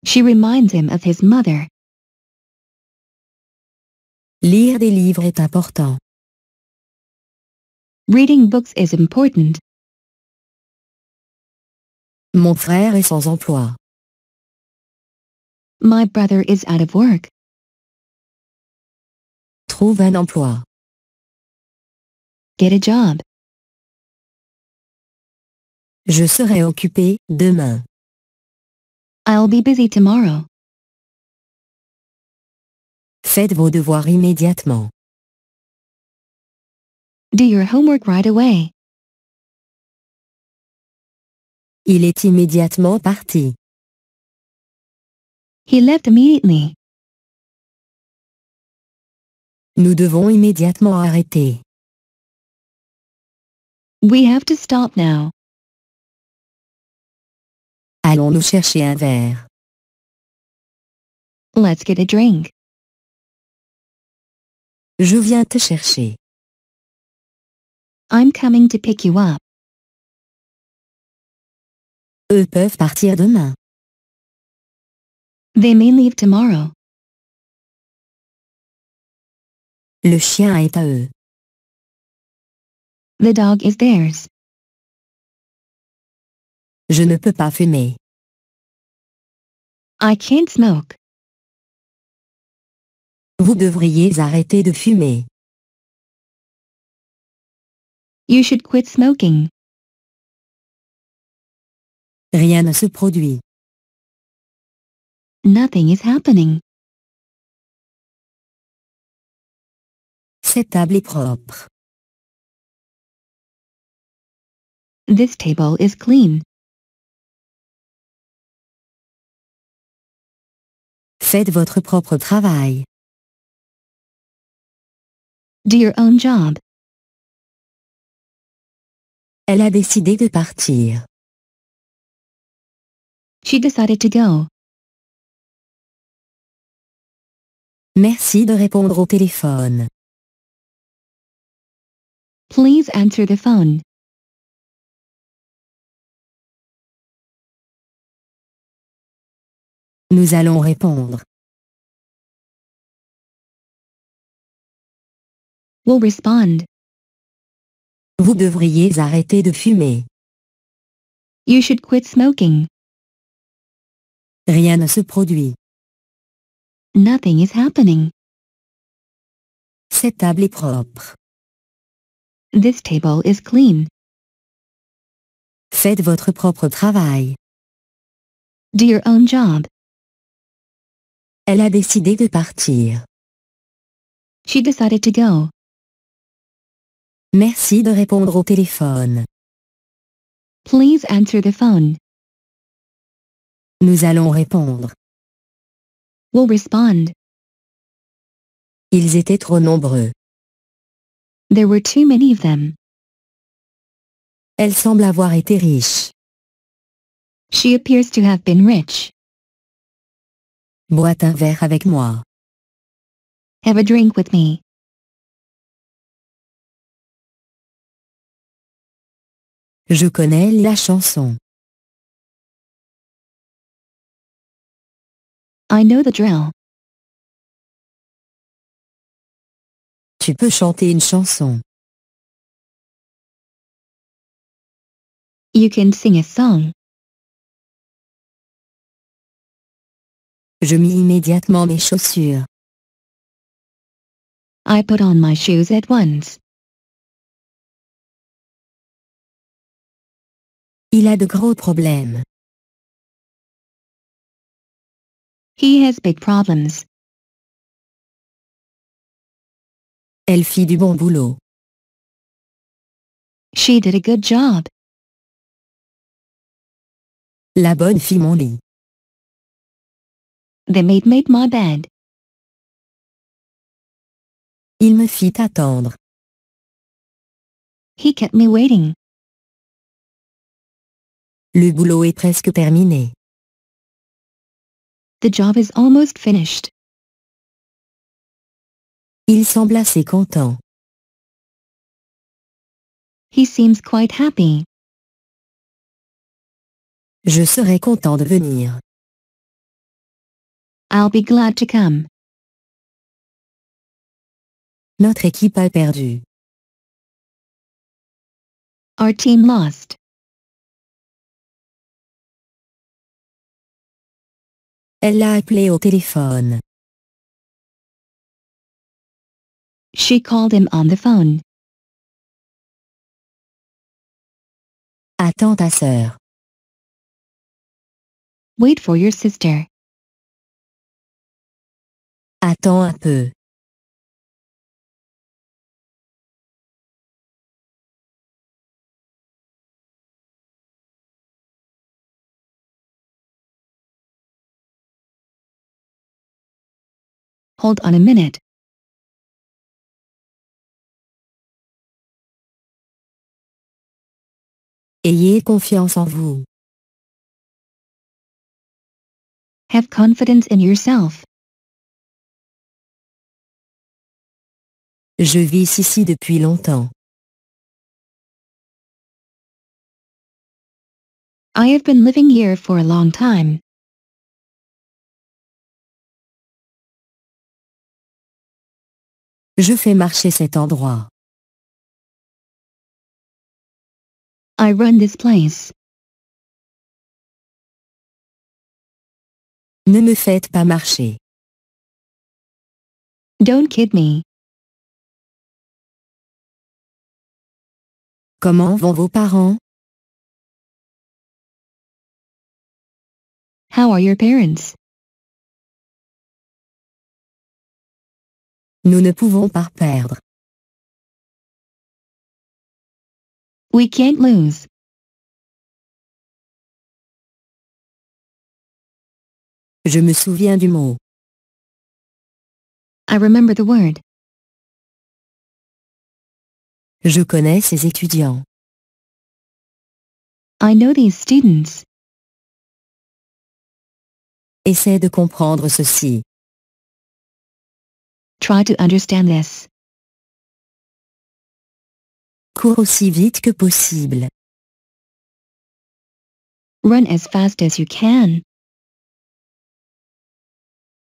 She reminds him of his mother. Lire des livres est important. Reading books is important. Mon frère est sans emploi. My brother is out of work. Trouve un emploi. Get a job. Je serai occupé demain. I'll be busy tomorrow. Faites vos devoirs immédiatement. Do your homework right away. Il est immédiatement parti. He left immediately. Nous devons immédiatement arrêter. We have to stop now. Allons nous chercher un verre. Let's get a drink. Je viens te chercher. I'm coming to pick you up. Eux peuvent partir demain. They may leave tomorrow. Le chien est à eux. The dog is theirs. Je ne peux pas fumer. I can't smoke. Vous devriez arrêter de fumer. You should quit smoking. Rien ne se produit. Nothing is happening. Cette table est propre. This table is clean. Faites votre propre travail. Do your own job. Elle a décidé de partir. She decided to go. Merci de répondre au téléphone. Please answer the phone. Nous allons répondre. We'll respond. Vous devriez arrêter de fumer. You should quit smoking. Rien ne se produit. Nothing is happening. Cette table est propre. This table is clean. Faites votre propre travail. Do your own job. Elle a décidé de partir. She decided to go. Merci de répondre au téléphone. Please answer the phone. Nous allons répondre. We'll respond. Ils étaient trop nombreux. There were too many of them. Elle semble avoir été riche. She appears to have been rich. Boite un verre avec moi. Have a drink with me. Je connais la chanson. I know the drill. Tu peux chanter une chanson. You can sing a song. Je mis immédiatement mes chaussures. I put on my shoes at once. Il a de gros problèmes. He has big problems. Elle fit du bon boulot. She did a good job. La bonne fit mon lit. The maid made my bed. Il me fit attendre. He kept me waiting. Le boulot est presque terminé. The job is almost finished. Il semble assez content. He seems quite happy. Je serai content de venir. I'll be glad to come. Notre équipe a perdu. Our team lost. Elle a appelé au téléphone. She called him on the phone. Attends ta sœur. Wait for your sister. Attends un peu. Hold on a minute. Ayez confiance en vous. Have confidence in yourself. Je vis ici depuis longtemps. I have been living here for a long time. Je fais marcher cet endroit. I run this place. Ne me faites pas marcher. Don't kid me. Comment vont vos parents? How are your parents? Nous ne pouvons pas perdre. We can't lose. Je me souviens du mot. I remember the word. Je connais ces étudiants. I know these students. Essaie de comprendre ceci. Try to understand this. Cours aussi vite que possible. Run as fast as you can.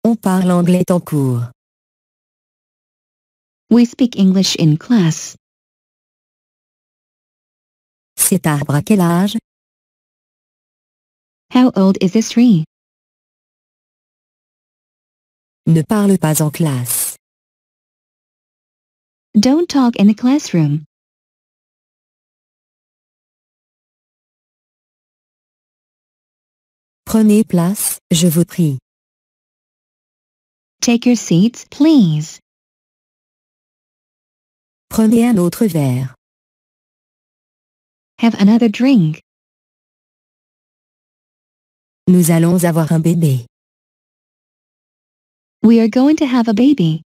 On parle anglais en cours. We speak English in class. Cet arbre à quel âge? How old is this tree? Ne parle pas en classe. Don't talk in the classroom. Prenez place, je vous prie. Take your seats, please. Prenez un autre verre. Have another drink. Nous allons avoir un bébé. We are going to have a baby.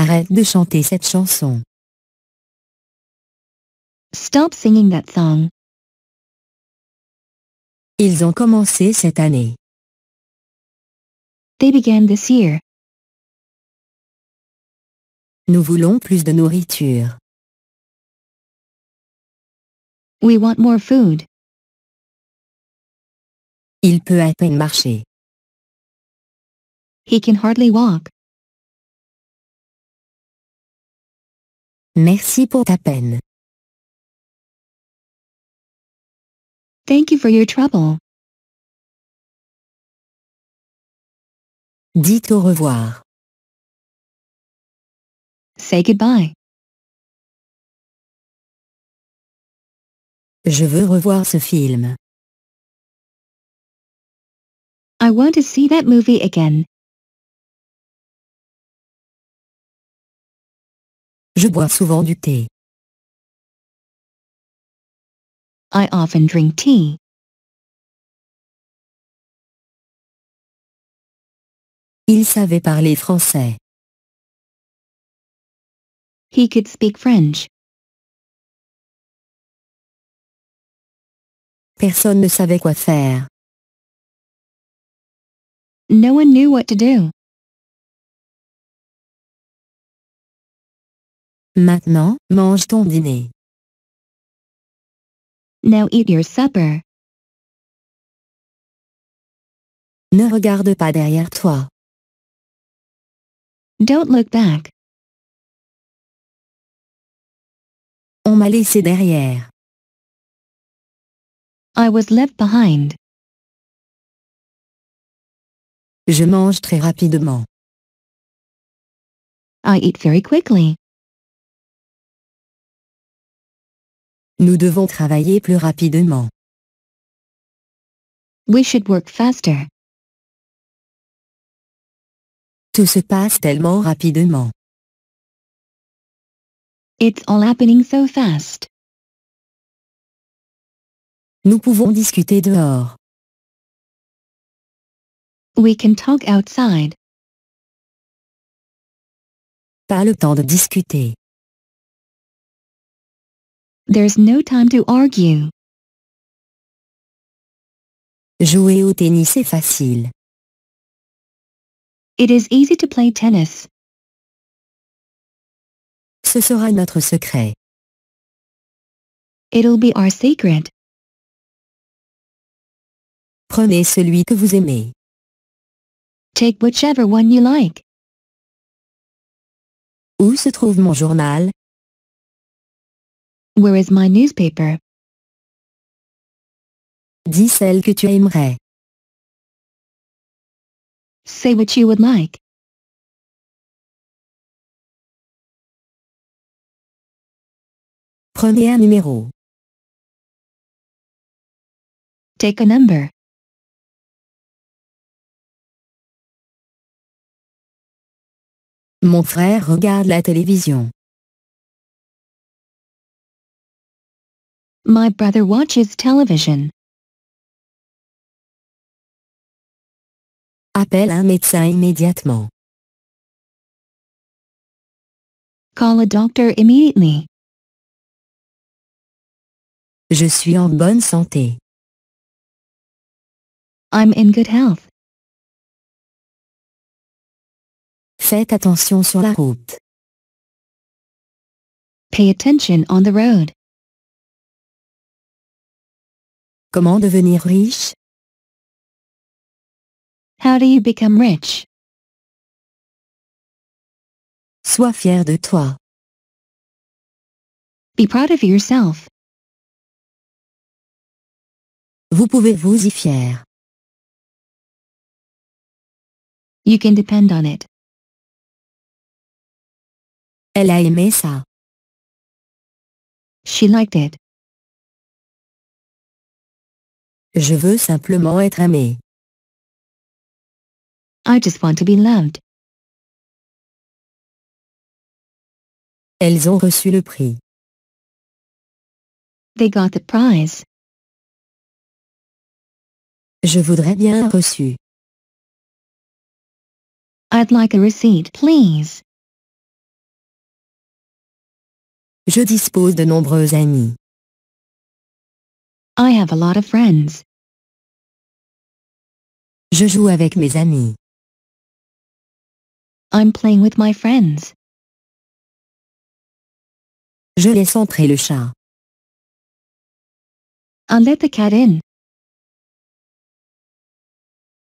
Arrête de chanter cette chanson. Stop singing that song. Ils ont commencé cette année. They began this year. Nous voulons plus de nourriture. We want more food. Il peut à peine marcher. He can hardly walk. Merci pour ta peine. Thank you for your trouble. Dites au revoir. Say goodbye. Je veux revoir ce film. I want to see that movie again. Je bois souvent du thé. I often drink tea. Il savait parler français. He could speak French. Personne ne savait quoi faire. No one knew what to do. Maintenant, mange ton dîner. Now eat your supper. Ne regarde pas derrière toi. Don't look back. On m'a laissé derrière. I was left behind. Je mange très rapidement. I eat very quickly. Nous devons travailler plus rapidement. We should work faster. Tout se passe tellement rapidement. It's all happening so fast. Nous pouvons discuter dehors. We can talk outside. Pas le temps de discuter. There's no time to argue. Jouer au tennis est facile. It is easy to play tennis. Ce sera notre secret. It'll be our secret. Prenez celui que vous aimez. Take whichever one you like. Où se trouve mon journal Where is my newspaper? Dis celle que tu aimerais. Say what you would like. Prenez un numéro. Take a number. Mon frère regarde la télévision. My brother watches television. Appelle un médecin immédiatement. Call a doctor immediately. Je suis en bonne santé. I'm in good health. Faites attention sur la route. Pay attention on the road. Comment devenir riche? How do you become rich? Sois fier de toi. Be proud of yourself. Vous pouvez vous y fier. You can depend on it. Elle a aimé ça. She liked it. Je veux simplement être aimé. I just want to be loved. Elles ont reçu le prix. They got the prize. Je voudrais bien un reçu. I'd like a receipt, please. Je dispose de nombreux amis. I have a lot of friends. Je joue avec mes amis. I'm playing with my friends. Je laisse entrer le chat. I let the cat in.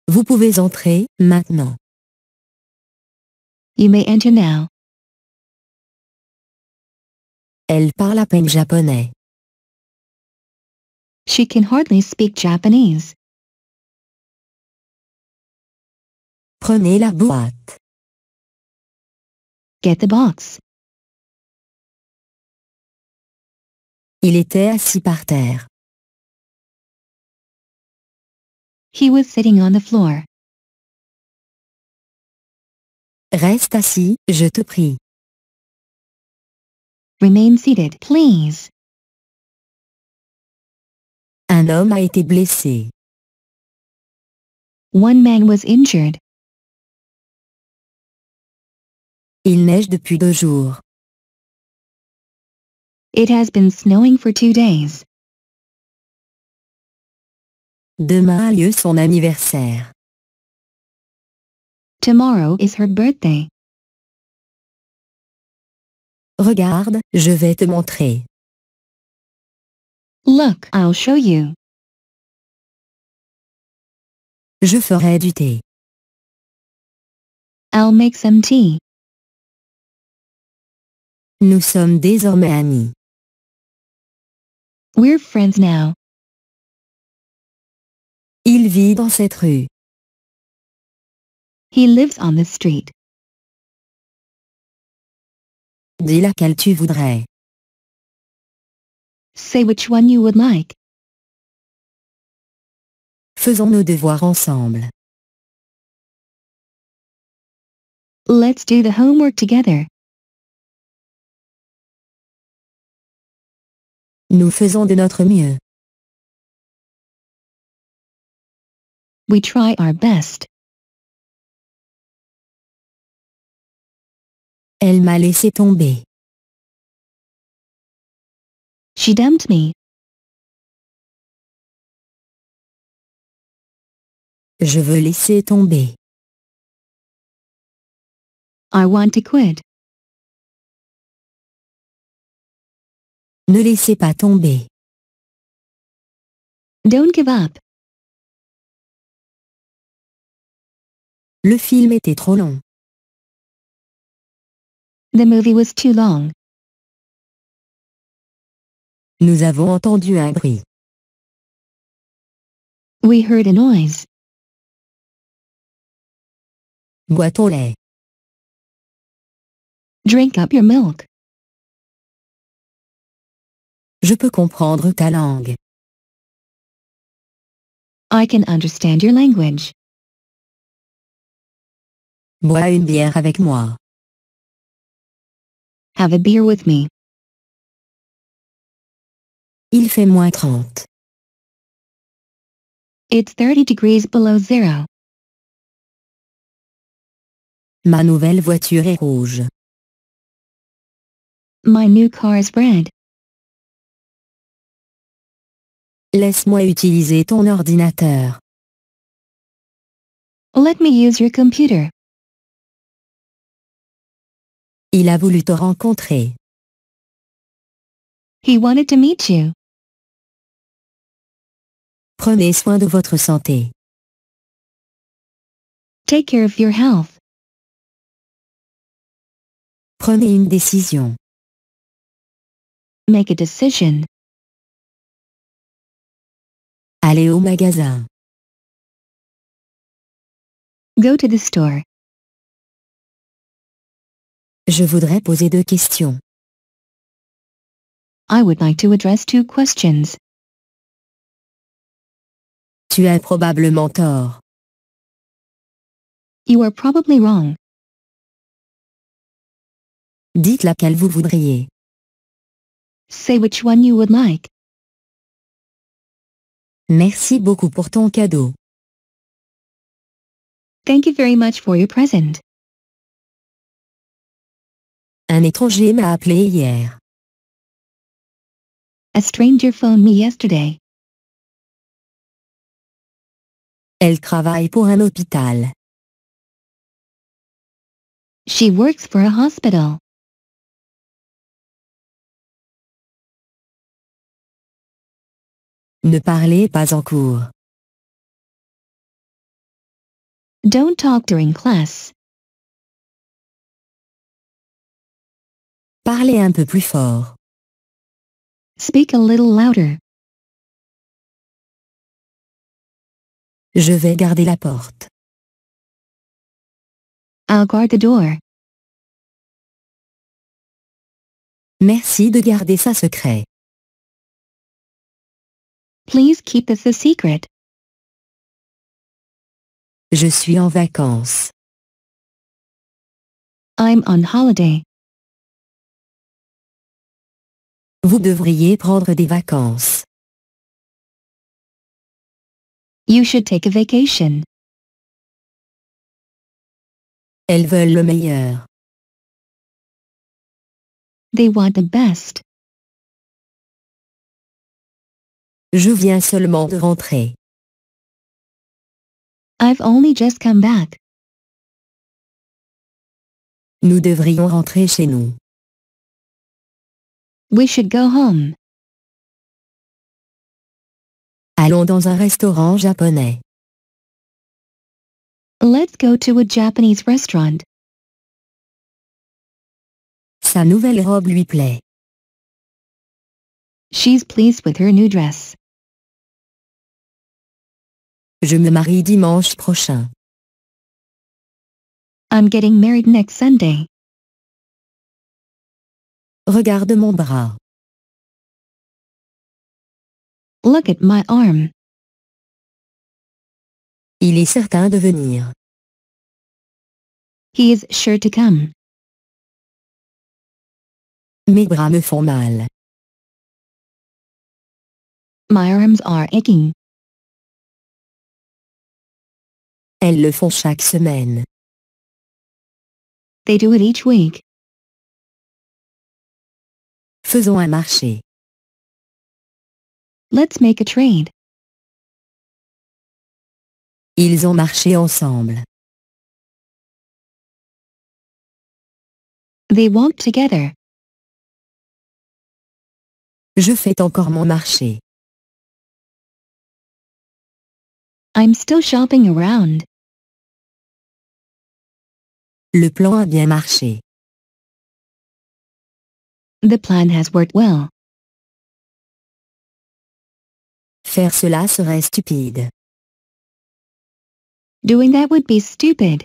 Vous pouvez entrer, maintenant. You may enter now. Elle parle à peine japonais. She can hardly speak Japanese. Prenez la boîte. Get the box. Il était assis par terre. He was sitting on the floor. Reste assis, je te prie. Remain seated, please. Un homme a été blessé. One man was injured. Il neige depuis deux jours. It has been snowing for two days. Demain a lieu son anniversaire. Tomorrow is her birthday. Regarde, je vais te montrer. Look, I'll show you. Je ferai du thé. I'll make some tea. Nous sommes désormais amis. We're friends now. Il vit dans cette rue. He lives on the street. Dis laquelle tu voudrais. Say which one you would like. Faisons nos devoirs ensemble. Let's do the homework together. Nous faisons de notre mieux. We try our best. Elle m'a laissé tomber. She dumped me. Je veux laisser tomber. I want to quit. Ne laissez pas tomber. Don't give up. Le film était trop long. The movie was too long. Nous avons entendu un bruit. We heard a noise. Bois ton lait. Drink up your milk. Je peux comprendre ta langue. I can understand your language. Bois une bière avec moi. Have a beer with me. Il fait moins 30. It's 30 degrees below zero. Ma nouvelle voiture est rouge. My new car is red. Laisse-moi utiliser ton ordinateur. Let me use your computer. Il a voulu te rencontrer. He wanted to meet you. Prenez soin de votre santé. Take care of your health. Prenez une décision. Make a decision. Allez au magasin. Go to the store. Je voudrais poser deux questions. I would like to address two questions. Tu as probablement tort. You are probably wrong. Dites laquelle vous voudriez. Say which one you would like. Merci beaucoup pour ton cadeau. Thank you very much for your present. Un étranger m'a appelé hier. A stranger phoned me yesterday. Elle travaille pour un hôpital. She works for a hospital. Ne parlez pas en cours. Don't talk during class. Parlez un peu plus fort. Speak a little louder. Je vais garder la porte. I'll guard the door. Merci de garder ça secret. Please keep this a secret. Je suis en vacances. I'm on holiday. Vous devriez prendre des vacances. You should take a vacation. Elles veulent le meilleur. They want the best. Je viens seulement de rentrer. I've only just come back. Nous devrions rentrer chez nous. We should go home. Allons dans un restaurant japonais. Let's go to a Japanese restaurant. Sa nouvelle robe lui plaît. She's pleased with her new dress. Je me marie dimanche prochain. I'm getting married next Sunday. Regarde mon bras. Look at my arm. Il est certain de venir. He is sure to come. Mes bras me font mal. My arms are aching. Elles le font chaque semaine. They do it each week. Faisons un marché. Let's make a trade. Ils ont marché ensemble. They walked together. Je fais encore mon marché. I'm still shopping around. Le plan a bien marché. The plan has worked well. Faire cela serait stupide. Doing that would be stupid.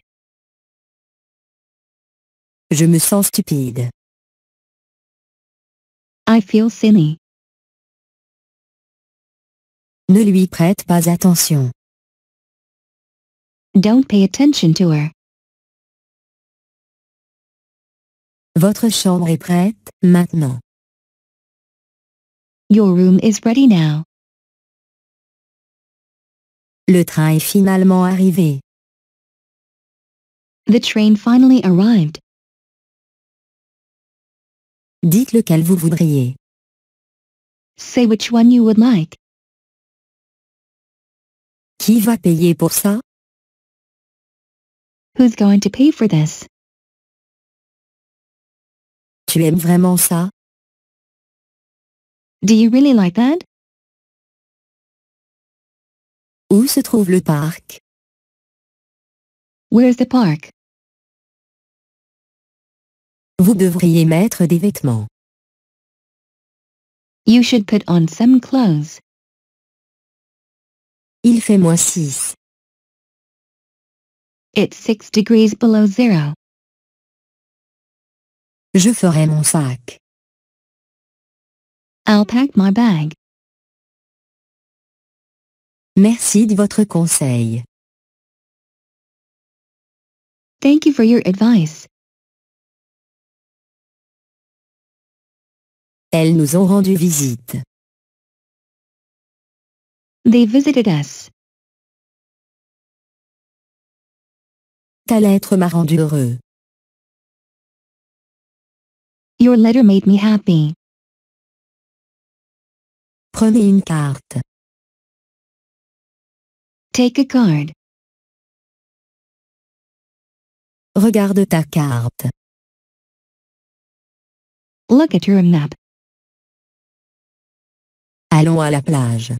Je me sens stupide. I feel silly. Ne lui prête pas attention. Don't pay attention to her. Votre chambre est prête, maintenant. Your room is ready now. Le train est finalement arrivé. The train finally arrived. Dites lequel vous voudriez. Say which one you would like. Qui va payer pour ça? Who's going to pay for this? Tu aimes vraiment ça? Do you really like that? Où se trouve le parc? Where's the park? Vous devriez mettre des vêtements. You should put on some clothes. Il fait moins 6. It's 6 degrees below zero. Je ferai mon sac. I'll pack my bag. Merci de votre conseil. Thank you for your advice. Elles nous ont rendu visite. They visited us. Ta lettre m'a rendu heureux. Your letter made me happy. Prenez une carte. Take a card. Regarde ta carte. Look at your map. Allons à la plage.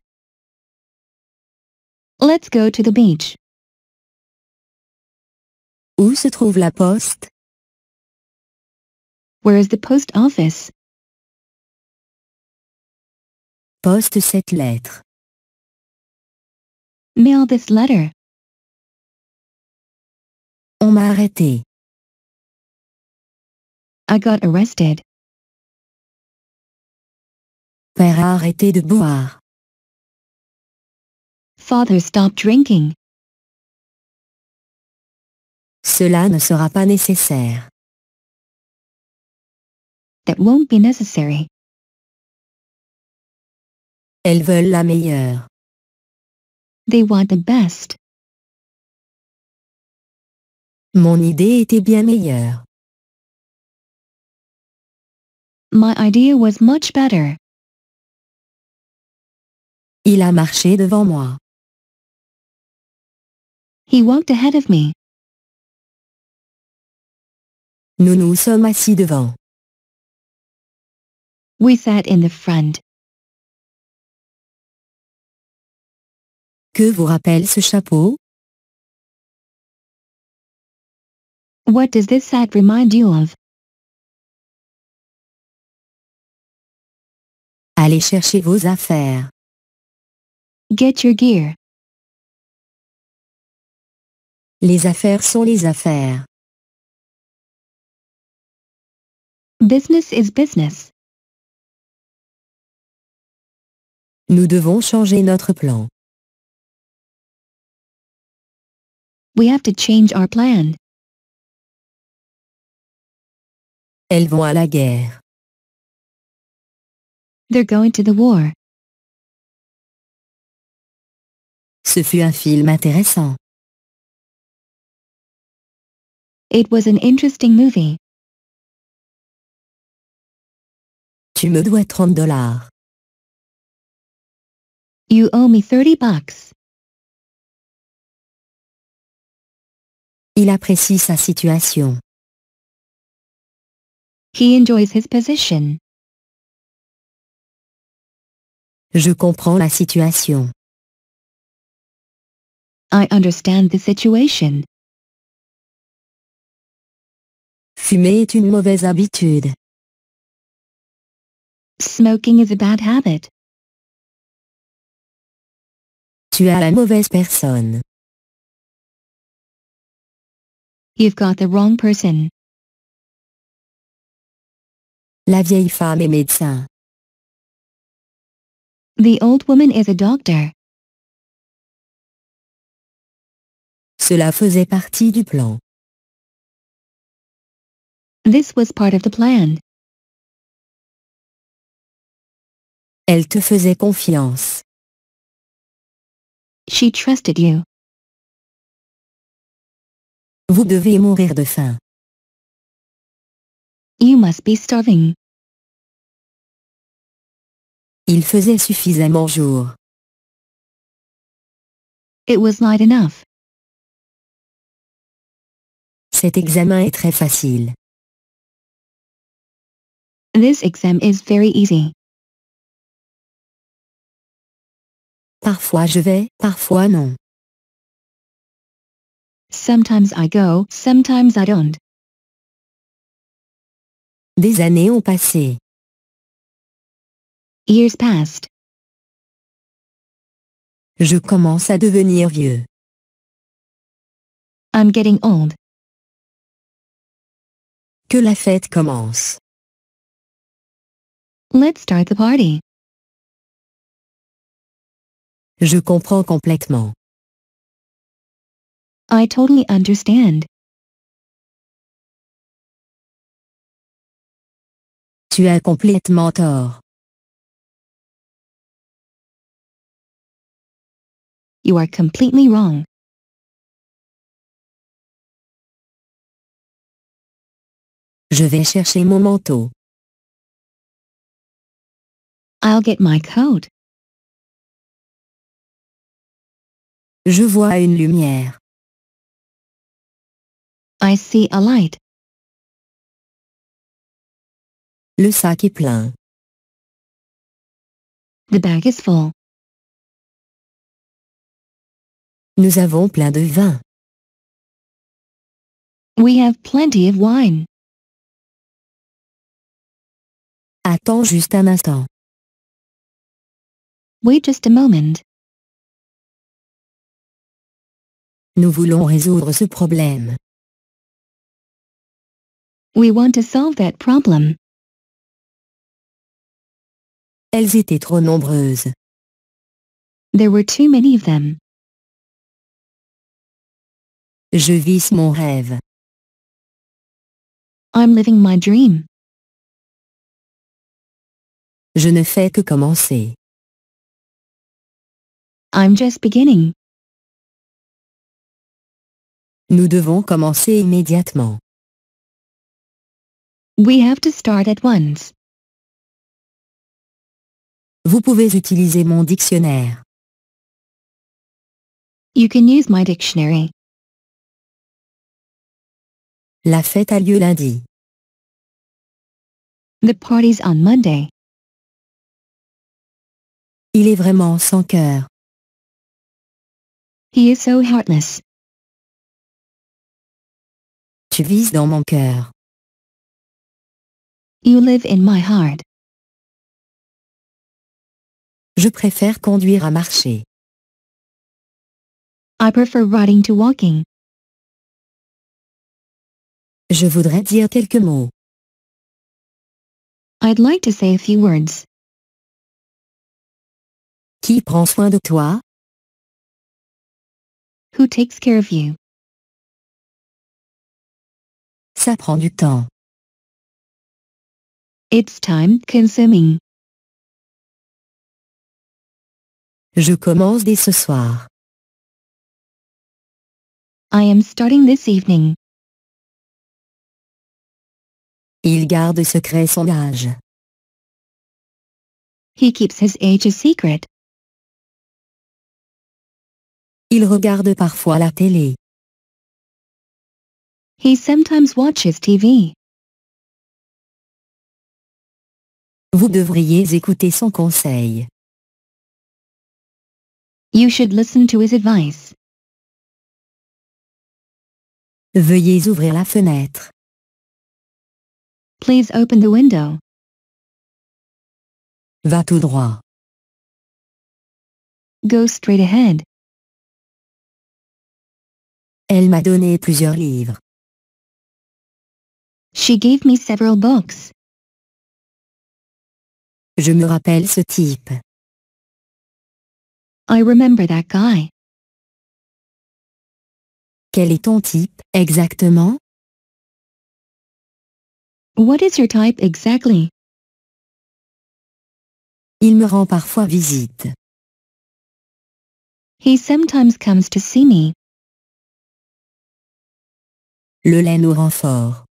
Let's go to the beach. Où se trouve la poste Where is the post office? Poste cette lettre. Mail this letter. On m'a arrêté. I got arrested. Père a arrêté de boire. Father stopped drinking. Cela ne sera pas nécessaire that won't be necessary. Elles veulent la meilleure. They want the best. Mon idée était bien meilleure. My idea was much better. Il a marché devant moi. He walked ahead of me. Nous nous sommes assis devant. We sat in the front. Que vous rappelle ce chapeau? What does this hat remind you of? Allez chercher vos affaires. Get your gear. Les affaires sont les affaires. Business is business. Nous devons changer notre plan. We have to change our plan. Elles vont à la guerre. They're going to the war. Ce fut un film intéressant. It was an interesting movie. Tu me dois 30 dollars. You owe me 30 bucks. Il apprécie sa situation. He enjoys his position. Je comprends la situation. I understand the situation. Fumer est une mauvaise habitude. Smoking is a bad habit. Tu as la mauvaise personne. You've got the wrong person. La vieille femme est médecin. The old woman is a doctor. Cela faisait partie du plan. This was part of the plan. Elle te faisait confiance. She trusted you. Vous devez mourir de faim. You must be starving. Il faisait suffisamment jour. It was light enough. Cet examen est très facile. This exam is very easy. Parfois je vais, parfois non. Sometimes I go, sometimes I don't. Des années ont passé. Years passed. Je commence à devenir vieux. I'm getting old. Que la fête commence. Let's start the party. Je comprends complètement. I totally understand. Tu as complètement tort. You are completely wrong. Je vais chercher mon manteau. I'll get my coat. Je vois une lumière. I see a light. Le sac est plein. The bag is full. Nous avons plein de vin. We have plenty of wine. Attends juste un instant. Wait just a moment. Nous voulons résoudre ce problème. We want to solve that problem. Elles étaient trop nombreuses. There were too many of them. Je vis mon rêve. I'm living my dream. Je ne fais que commencer. I'm just beginning. Nous devons commencer immédiatement. We have to start at once. Vous pouvez utiliser mon dictionnaire. You can use my dictionary. La fête a lieu lundi. The party's on Monday. Il est vraiment sans cœur. He is so heartless. Tu vis dans mon cœur. You live in my heart. Je préfère conduire à marcher. I prefer riding to walking. Je voudrais dire quelques mots. I'd like to say a few words. Qui prend soin de toi? Who takes care of you? Ça prend du temps. It's time consuming. Je commence dès ce soir. I am starting this evening. Il garde secret son âge. He keeps his age a secret. Il regarde parfois la télé. He sometimes watches TV. Vous devriez écouter son conseil. You should listen to his advice. Veuillez ouvrir la fenêtre. Please open the window. Va tout droit. Go straight ahead. Elle m'a donné plusieurs livres. She gave me several books. Je me rappelle ce type. I remember that guy. Quel est ton type, exactement? What is your type exactly? Il me rend parfois visite. He sometimes comes to see me. Le lait nous renfort. fort.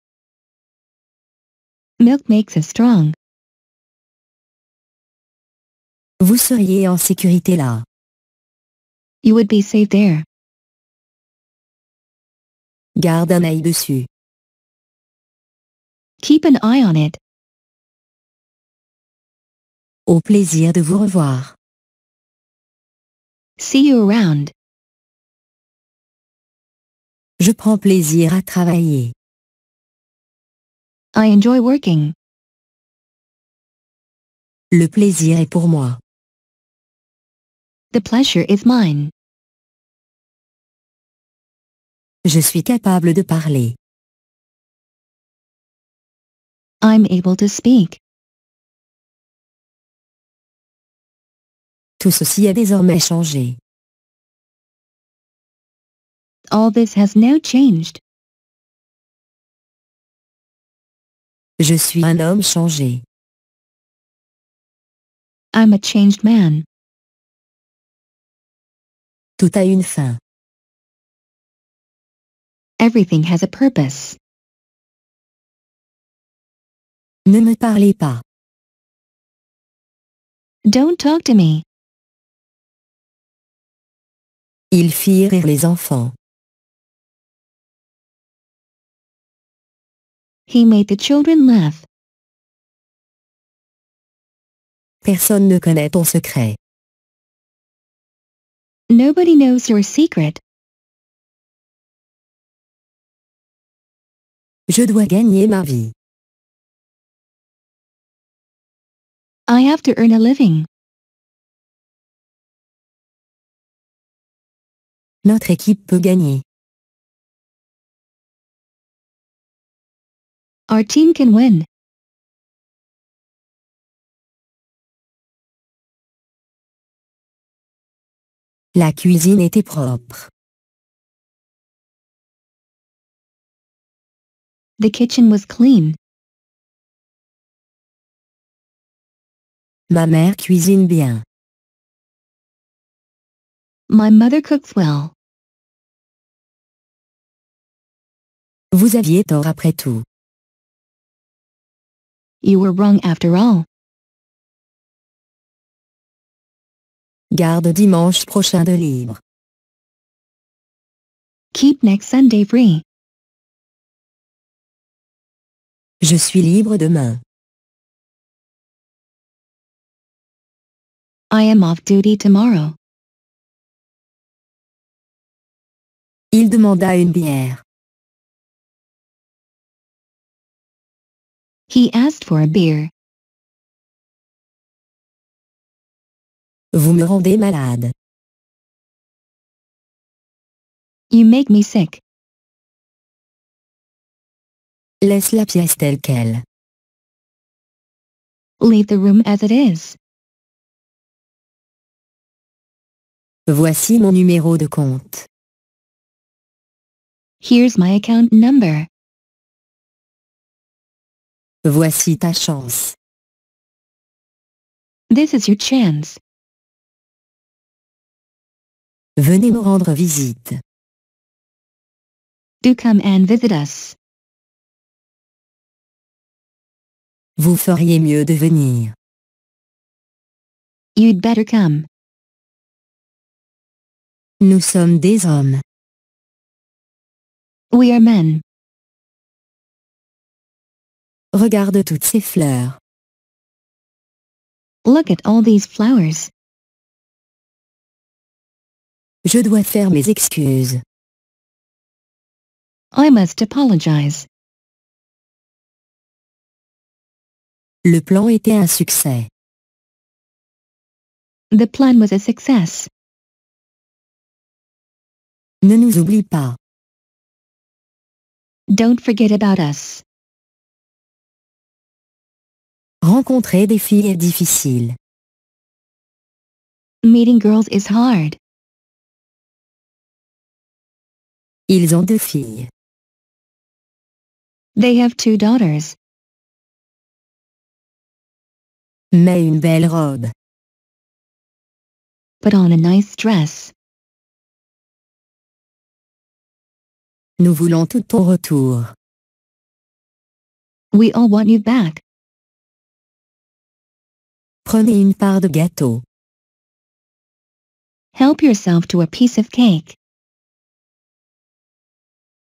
Milk makes us strong. Vous seriez en sécurité là. You would be safe there. Garde un œil dessus. Keep an eye on it. Au plaisir de vous revoir. See you around. Je prends plaisir à travailler. I enjoy working. Le plaisir est pour moi. The pleasure is mine. Je suis capable de parler. I'm able to speak. Tout ceci a désormais changé. All this has now changed. Je suis un homme changé. I'm a changed man. Tout a une fin. Everything has a purpose. Ne me parlez pas. Don't talk to me. Il fit rire les enfants. He made the children laugh. Personne ne connaît ton secret. Nobody knows your secret. Je dois gagner ma vie. I have to earn a living. Notre équipe peut gagner. Our team can win. La cuisine était propre. The kitchen was clean. Ma mère cuisine bien. My mother cooks well. Vous aviez tort après tout. You were wrong after all. Garde dimanche prochain de libre. Keep next Sunday free. Je suis libre demain. I am off duty tomorrow. Il demanda une bière. He asked for a beer. Vous me rendez malade. You make me sick. Laisse la pièce telle qu'elle. Leave the room as it is. Voici mon numéro de compte. Here's my account number. Voici ta chance. This is your chance. Venez nous rendre visite. Do come and visit us. Vous feriez mieux de venir. You'd better come. Nous sommes des hommes. We are men. Regarde toutes ces fleurs. Look at all these flowers. Je dois faire mes excuses. I must apologize. Le plan était un succès. The plan was a success. Ne nous oublie pas. Don't forget about us. Rencontrer des filles est difficile. Meeting girls is hard. Ils ont deux filles. They have two daughters. Mais une belle robe. Put on a nice dress. Nous voulons tout ton retour. We all want you back. Prenez une part de gâteau. Help yourself to a piece of cake.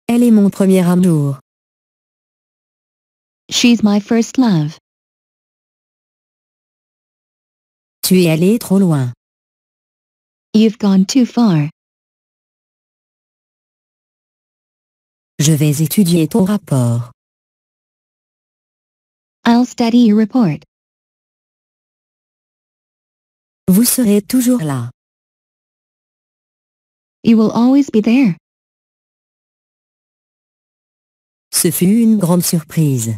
Elle est mon premier amour. She's my first love. Tu es allé trop loin. You've gone too far. Je vais étudier ton rapport. I'll study your report. Vous serez toujours là. You will always be there. Ce fut une grande surprise.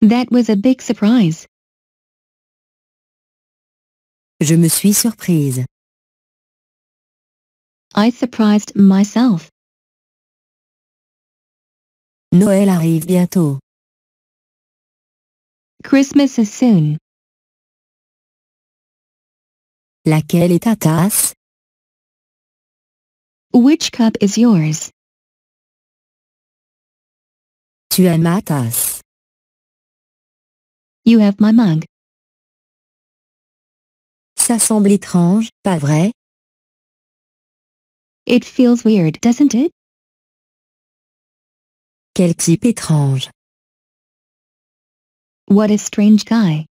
That was a big surprise. Je me suis surprise. I surprised myself. Noël arrive bientôt. Christmas is soon. Laquelle est ta tasse? Which cup is yours? Tu as ma tasse. You have my mug. Ça semble étrange, pas vrai? It feels weird, doesn't it? Quel type étrange. What a strange guy.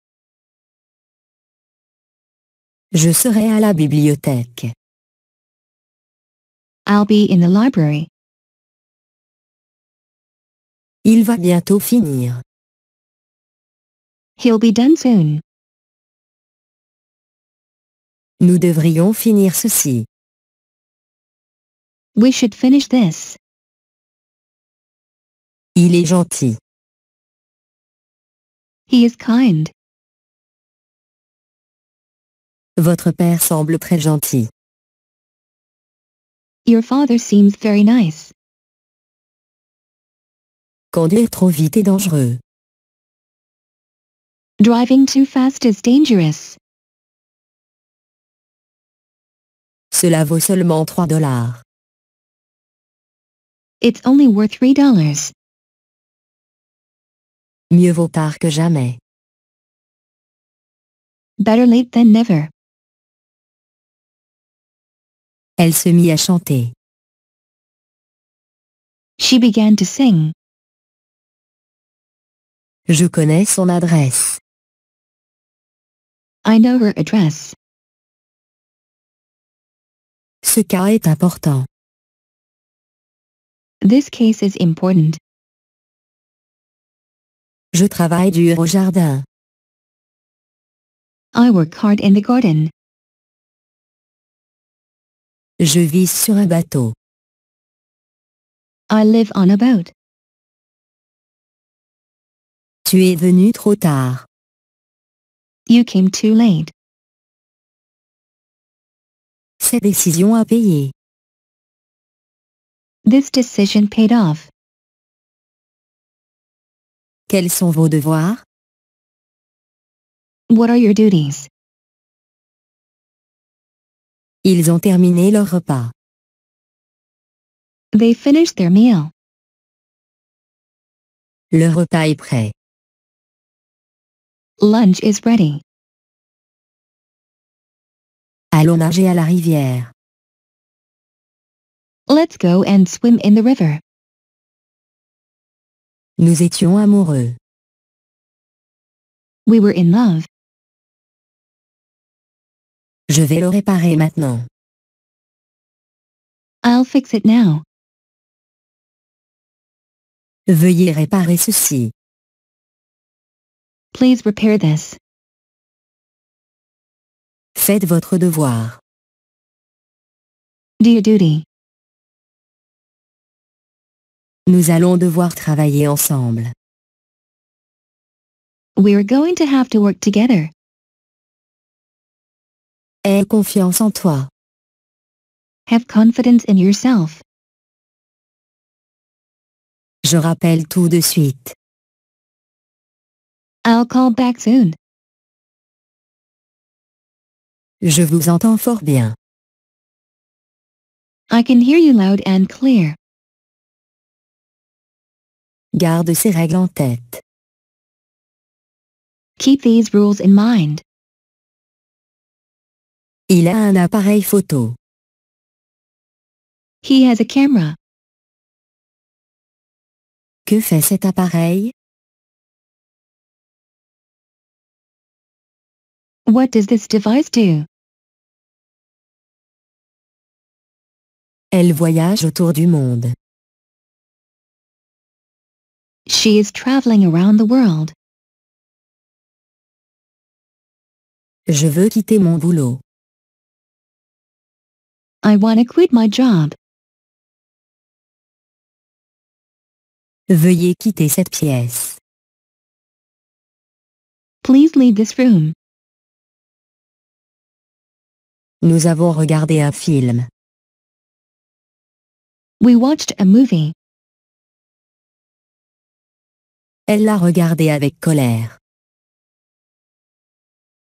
Je serai à la bibliothèque. I'll be in the library. Il va bientôt finir. He'll be done soon. Nous devrions finir ceci. We should finish this. Il est gentil. He is kind. Votre père semble très gentil. Your father seems very nice. Conduire trop vite est dangereux. Driving too fast is dangerous. Cela vaut seulement 3 dollars. It's only worth 3 dollars. Mieux vaut tard que jamais. Better late than never. Elle se mit à chanter. She began to sing. Je connais son adresse. I know her address. Ce cas est important. This case is important. Je travaille dur au jardin. I work hard in the garden. Je vis sur un bateau. I live on a boat. Tu es venu trop tard. You came too late. Cette décision a payé. This decision paid off. Quels sont vos devoirs? What are your duties? Ils ont terminé leur repas. They finished their meal. Le repas est prêt. Lunch is ready. Allons nager à la rivière. Let's go and swim in the river. Nous étions amoureux. We were in love. Je vais le réparer maintenant. I'll fix it now. Veuillez réparer ceci. Please repair this. Faites votre devoir. Do your duty. Nous allons devoir travailler ensemble. We're going to have to work together. Aie confiance en toi. Have confidence in yourself. Je rappelle tout de suite. I'll call back soon. Je vous entends fort bien. I can hear you loud and clear. Garde ces règles en tête. Keep these rules in mind. Il a un appareil photo. He has a camera. Que fait cet appareil? What does this device do? Elle voyage autour du monde. She is traveling around the world. Je veux quitter mon boulot. I wanna quit my job. Veuillez quitter cette pièce. Please leave this room. Nous avons regardé un film. We watched a movie. Elle l'a regardé avec colère.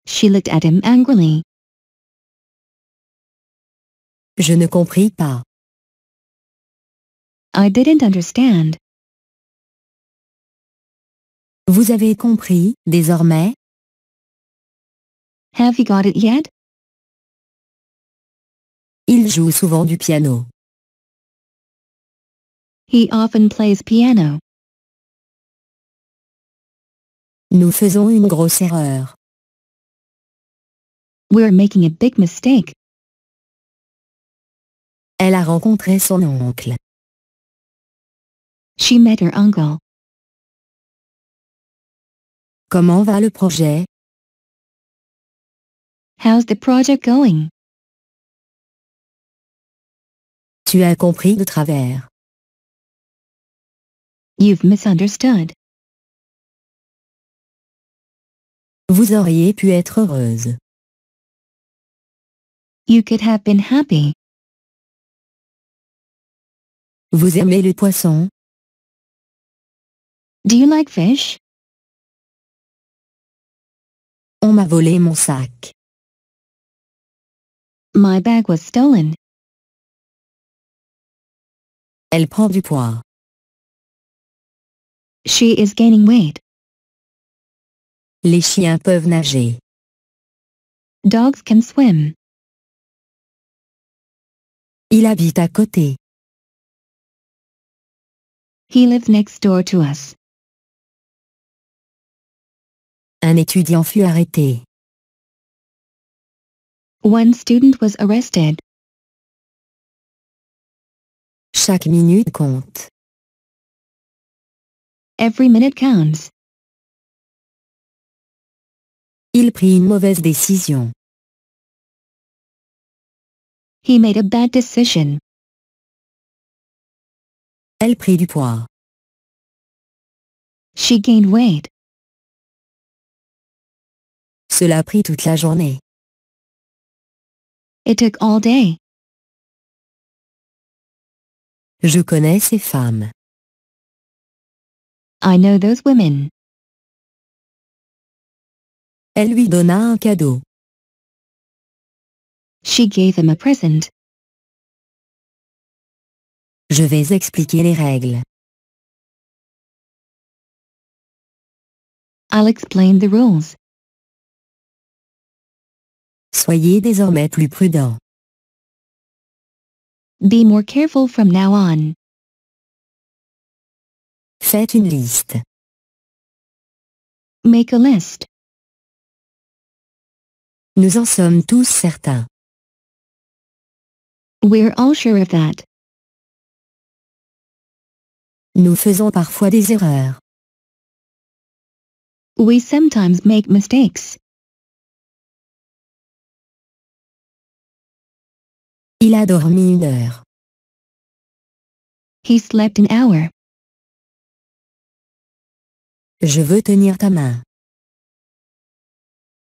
She looked at him angrily. Je ne compris pas. I didn't understand. Vous avez compris, désormais? Have you got it yet? Il joue souvent du piano. He often plays piano. Nous faisons une grosse erreur. We're making a big mistake elle a rencontré son oncle. She met her uncle. Comment va le projet? How's the project going? Tu as compris de travers. You've misunderstood. Vous auriez pu être heureuse. You could have been happy. Vous aimez le poisson? Do you like fish? On m'a volé mon sac. My bag was stolen. Elle prend du poids. She is gaining weight. Les chiens peuvent nager. Dogs can swim. Il habite à côté. He lived next door to us. Un étudiant fut arrêté. One student was arrested. Chaque minute compte. Every minute counts. Il prit une mauvaise décision. He made a bad decision. Elle prit du poids. She gained weight. Cela prit toute la journée. It took all day. Je connais ces femmes. I know those women. Elle lui donna un cadeau. She gave him a present. Je vais expliquer les règles. I'll explain the rules. Soyez désormais plus prudent. Be more careful from now on. Faites une liste. Make a list. Nous en sommes tous certains. We're all sure of that. Nous faisons parfois des erreurs. We sometimes make mistakes. Il a dormi une heure. He slept an hour. Je veux tenir ta main.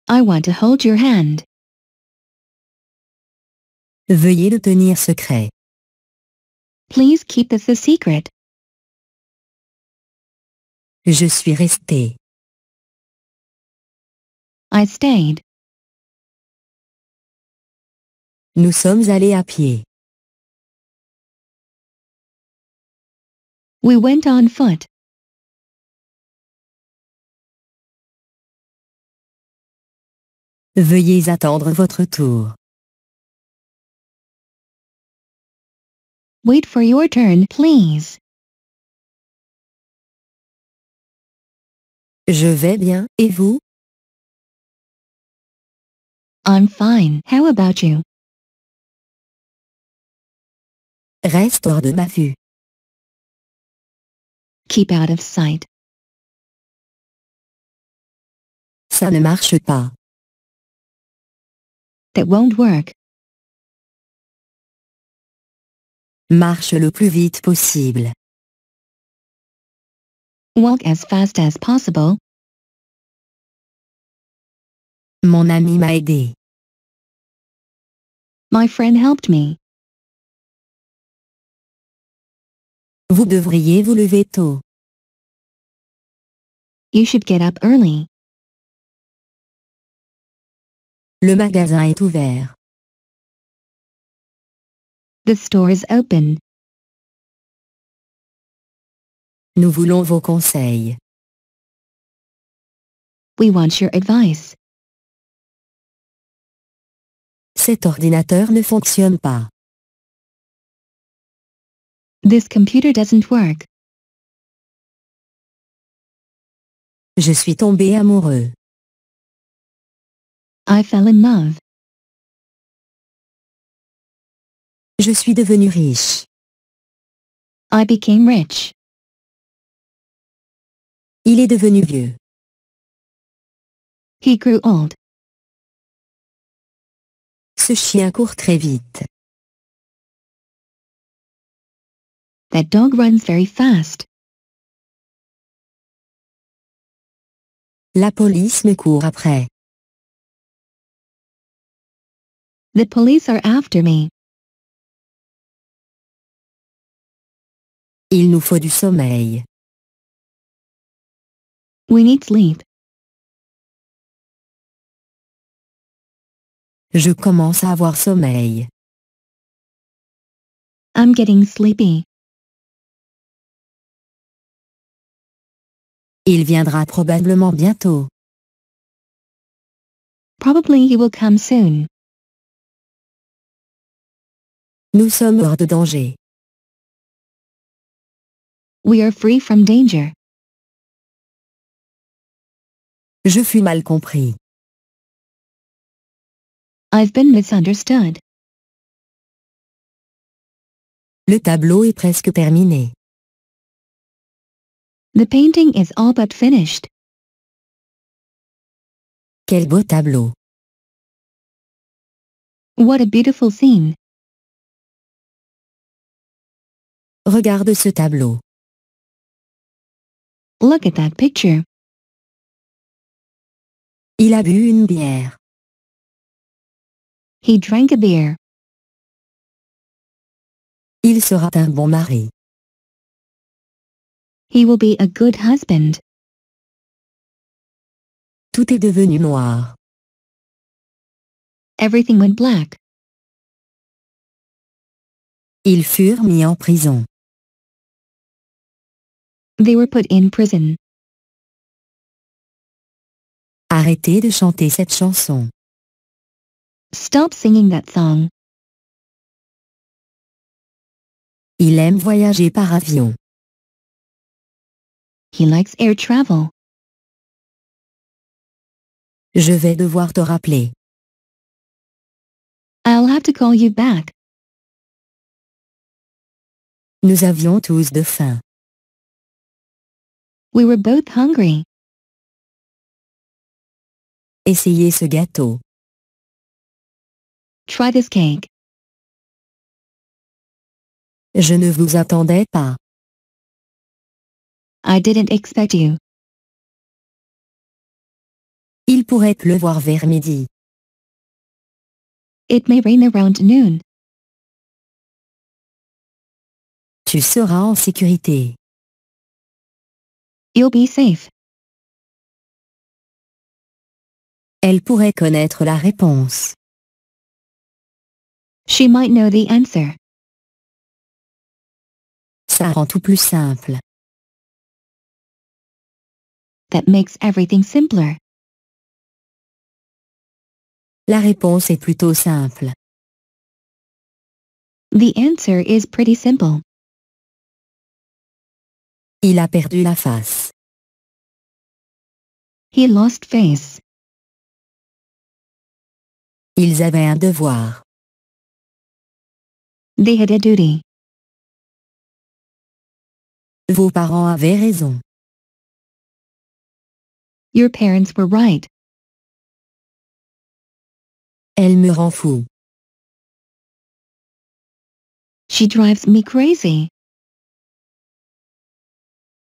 I want to hold your hand. Veuillez le tenir secret. Please keep this a secret. Je suis resté. I stayed. Nous sommes allés à pied. We went on foot. Veuillez attendre votre tour. Wait for your turn, please. Je vais bien, et vous? I'm fine, how about you? Reste hors de ma vue. Keep out of sight. Ça ne marche pas. That won't work. Marche le plus vite possible. Walk as fast as possible. Mon ami m'a aidé. My friend helped me. Vous devriez vous lever tôt. You should get up early. Le magasin est ouvert. The store is open. Nous voulons vos conseils. We want your advice. Cet ordinateur ne fonctionne pas. This computer doesn't work. Je suis tombé amoureux. I fell in love. Je suis devenu riche. I became rich. Il est devenu vieux. He grew old. Ce chien court très vite. That dog runs very fast. La police me court après. The police are after me. Il nous faut du sommeil. We need sleep. Je commence à avoir sommeil. I'm getting sleepy. Il viendra probablement bientôt. Probably he will come soon. Nous sommes hors de danger. We are free from danger. Je fus mal compris. I've been misunderstood. Le tableau est presque terminé. The painting is all but finished. Quel beau tableau. What a beautiful scene. Regarde ce tableau. Look at that picture. Il a bu une bière. He drank a beer. Il sera un bon mari. He will be a good husband. Tout est devenu noir. Everything went black. Ils furent mis en prison. They were put in prison. Arrêtez de chanter cette chanson. Stop singing that song. Il aime voyager par avion. He likes air travel. Je vais devoir te rappeler. I'll have to call you back. Nous avions tous de faim. We were both hungry. Essayez ce gâteau. Try this cake. Je ne vous attendais pas. I didn't expect you. Il pourrait pleuvoir vers midi. It may rain around noon. Tu seras en sécurité. You'll be safe. Elle pourrait connaître la réponse. She might know the answer. Ça rend tout plus simple. That makes everything simpler. La réponse est plutôt simple. The answer is pretty simple. Il a perdu la face. He lost face. Ils avaient un devoir. They had a duty. Vos parents avaient raison. Your parents were right. Elle me rend fou. She drives me crazy.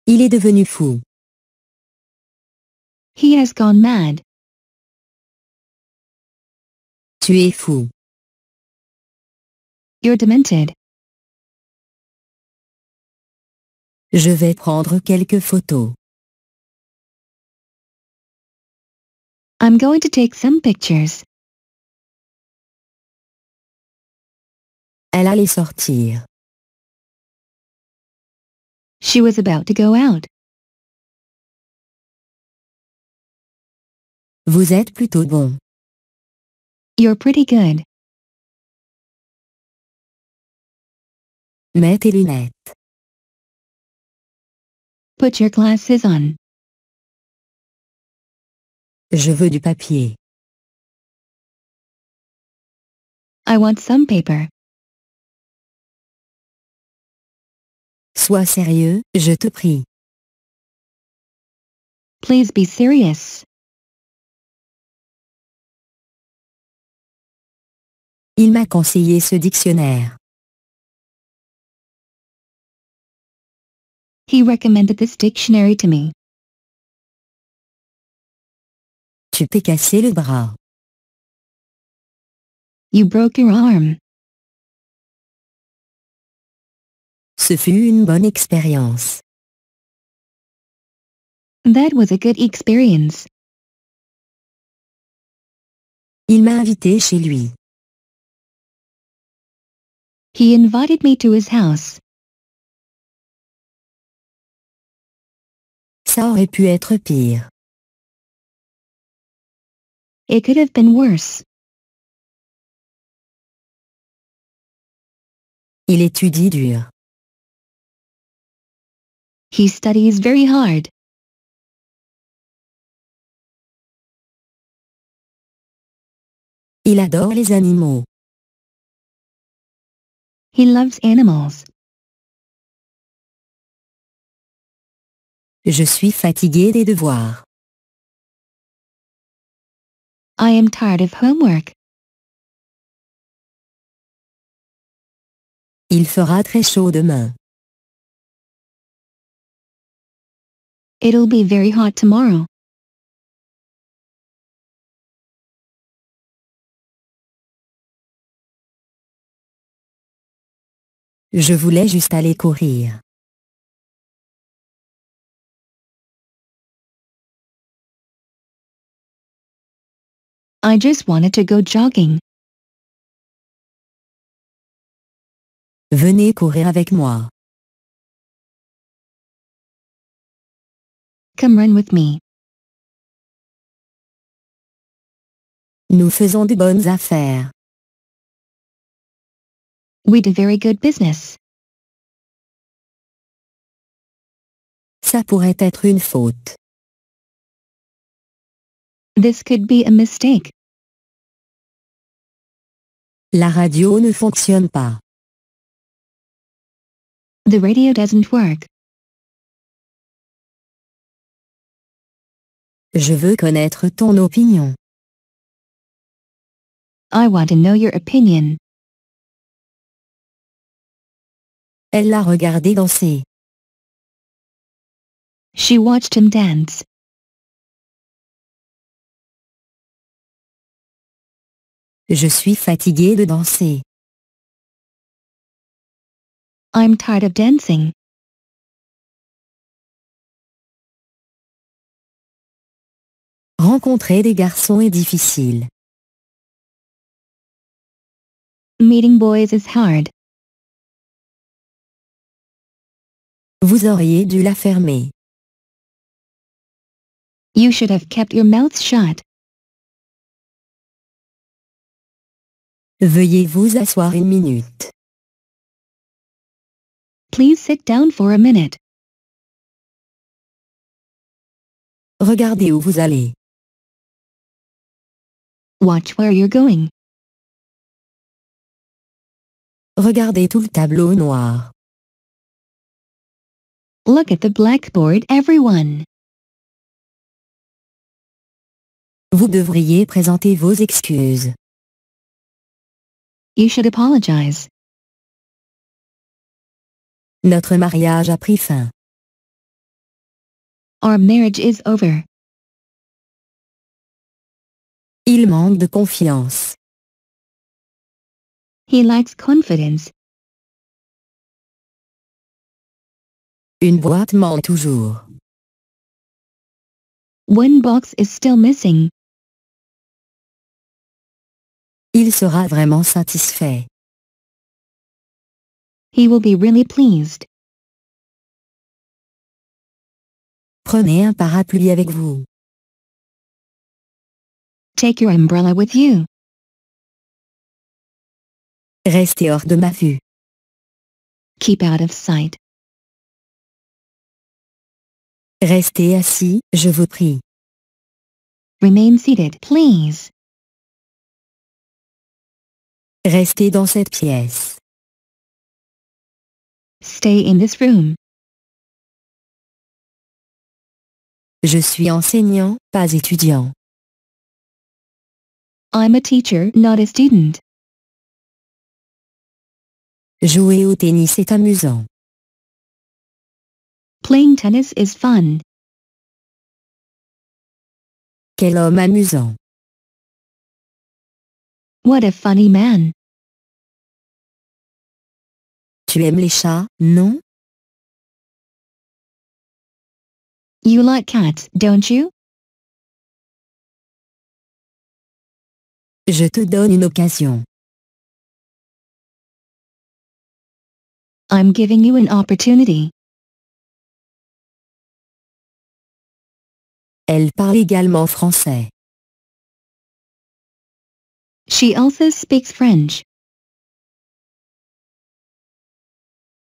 Il est devenu fou. He has gone mad. Tu es fou. You're demented. Je vais prendre quelques photos. I'm going to take some pictures. Elle allait sortir. She was about to go out. Vous êtes plutôt bon. You're pretty good. Metti lunette. Put your glasses on. Je veux du papier. I want some paper. Sois sérieux, je te prie. Please be serious. Il m'a conseillé ce dictionnaire. He recommended this dictionary to me. Tu t'es cassé le bras. You broke your arm. Ce fut une bonne expérience. That was a good experience. Il m'a invité chez lui. He invited me to his house. Ça aurait pu être pire. It could have been worse. Il étudie dur. He studies very hard. Il adore les animaux. He loves animals. Je suis fatigué des devoirs. I am tired of homework. Il fera très chaud demain. It'll be very hot tomorrow. Je voulais juste aller courir. I just wanted to go jogging. Venez courir avec moi. Come run with me. Nous faisons de bonnes affaires. We do very good business. Ça pourrait être une faute. This could be a mistake. La radio ne fonctionne pas. The radio doesn't work. Je veux connaître ton opinion. I want to know your opinion. Elle l'a regardé danser. She watched him dance. Je suis fatigué de danser. I'm tired of dancing. Rencontrer des garçons est difficile. Meeting boys is hard. Vous auriez dû la fermer. You should have kept your mouth shut. Veuillez vous asseoir une minute. Please sit down for a minute. Regardez où vous allez. Watch where you're going. Regardez tout le tableau noir. Look at the blackboard everyone. Vous devriez présenter vos excuses. You should apologize. Notre mariage a pris fin. Our marriage is over. Il manque de confiance. He lacks confidence. Une boîte manque toujours. One box is still missing. Il sera vraiment satisfait. He will be really pleased. Prenez un parapluie avec vous. Take your umbrella with you. Restez hors de ma vue. Keep out of sight. Restez assis, je vous prie. Remain seated, please. Restez dans cette pièce. Stay in this room. Je suis enseignant, pas étudiant. I'm a teacher, not a student. Jouer au tennis est amusant. Playing tennis is fun. Quel homme amusant. What a funny man. Tu aimes les chats, non? You like cats, don't you? Je te donne une occasion. I'm giving you an opportunity. Elle parle également français. She also speaks French.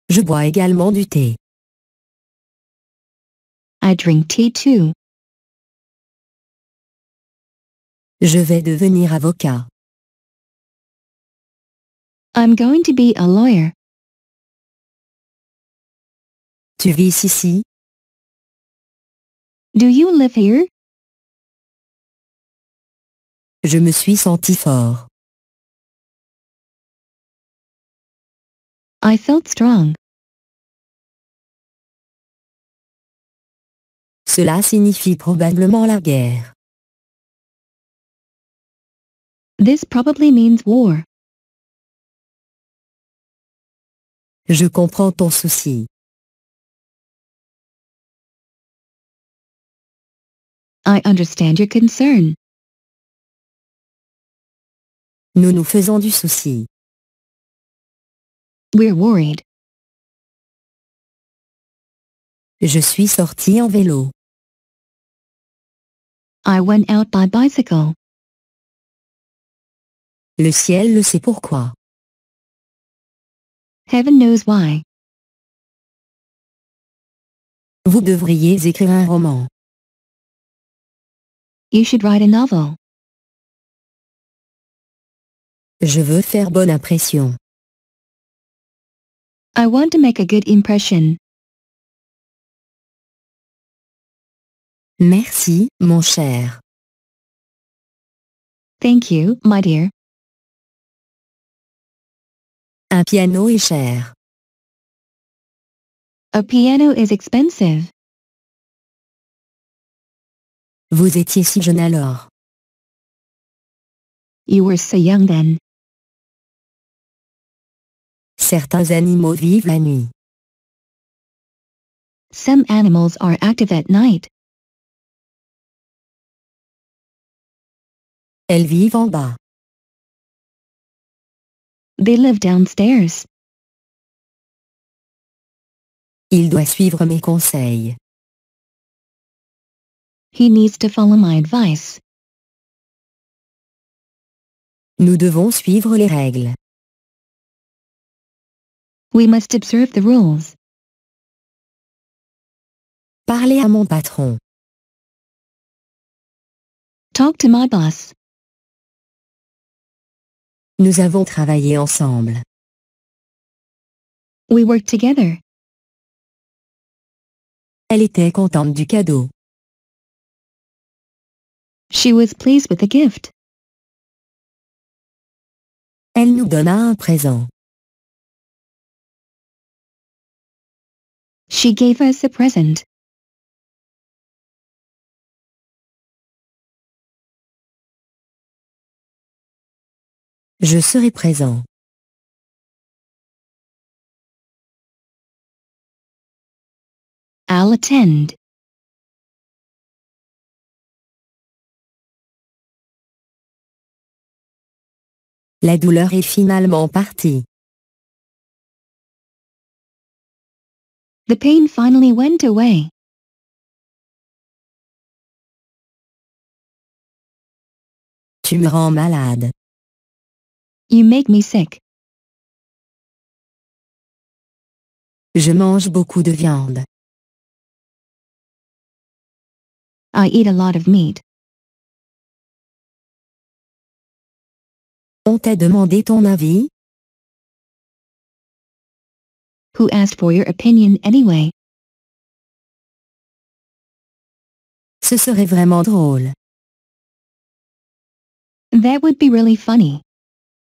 Je bois également du thé. I drink tea too. Je vais devenir avocat. I'm going to be a lawyer. Tu vis ici Do you live here? Je me suis senti fort. I felt strong. Cela signifie probablement la guerre. This probably means war. Je comprends ton souci. I understand your concern. Nous nous faisons du souci. We're worried. Je suis sorti en vélo. I went out by bicycle. Le ciel le sait pourquoi. Heaven knows why. Vous devriez écrire un roman. You should write a novel. Je veux faire bonne impression. I want to make a good impression. Merci, mon cher. Thank you, my dear. Un piano est cher. A piano is expensive. Vous étiez si jeune alors. You were so young then. Certains animaux vivent la nuit. Some animals are active at night. Elles vivent en bas. They live downstairs. Il doit suivre mes conseils. He needs to follow my Nous devons suivre les règles. We must observe the rules. Parler à mon patron. Nous avons travaillé ensemble. Elle était contente du cadeau. She was pleased with the gift. Elle nous donna un présent. She gave us a present. Je serai présent. I'll attend. la douleur est finalement partie. The pain finally went away. Tu me rends malade. You make me sick. Je mange beaucoup de viande. I eat a lot of meat. On t'a demandé ton avis? Who asked for your opinion anyway? Ce serait vraiment drôle. That would be really funny.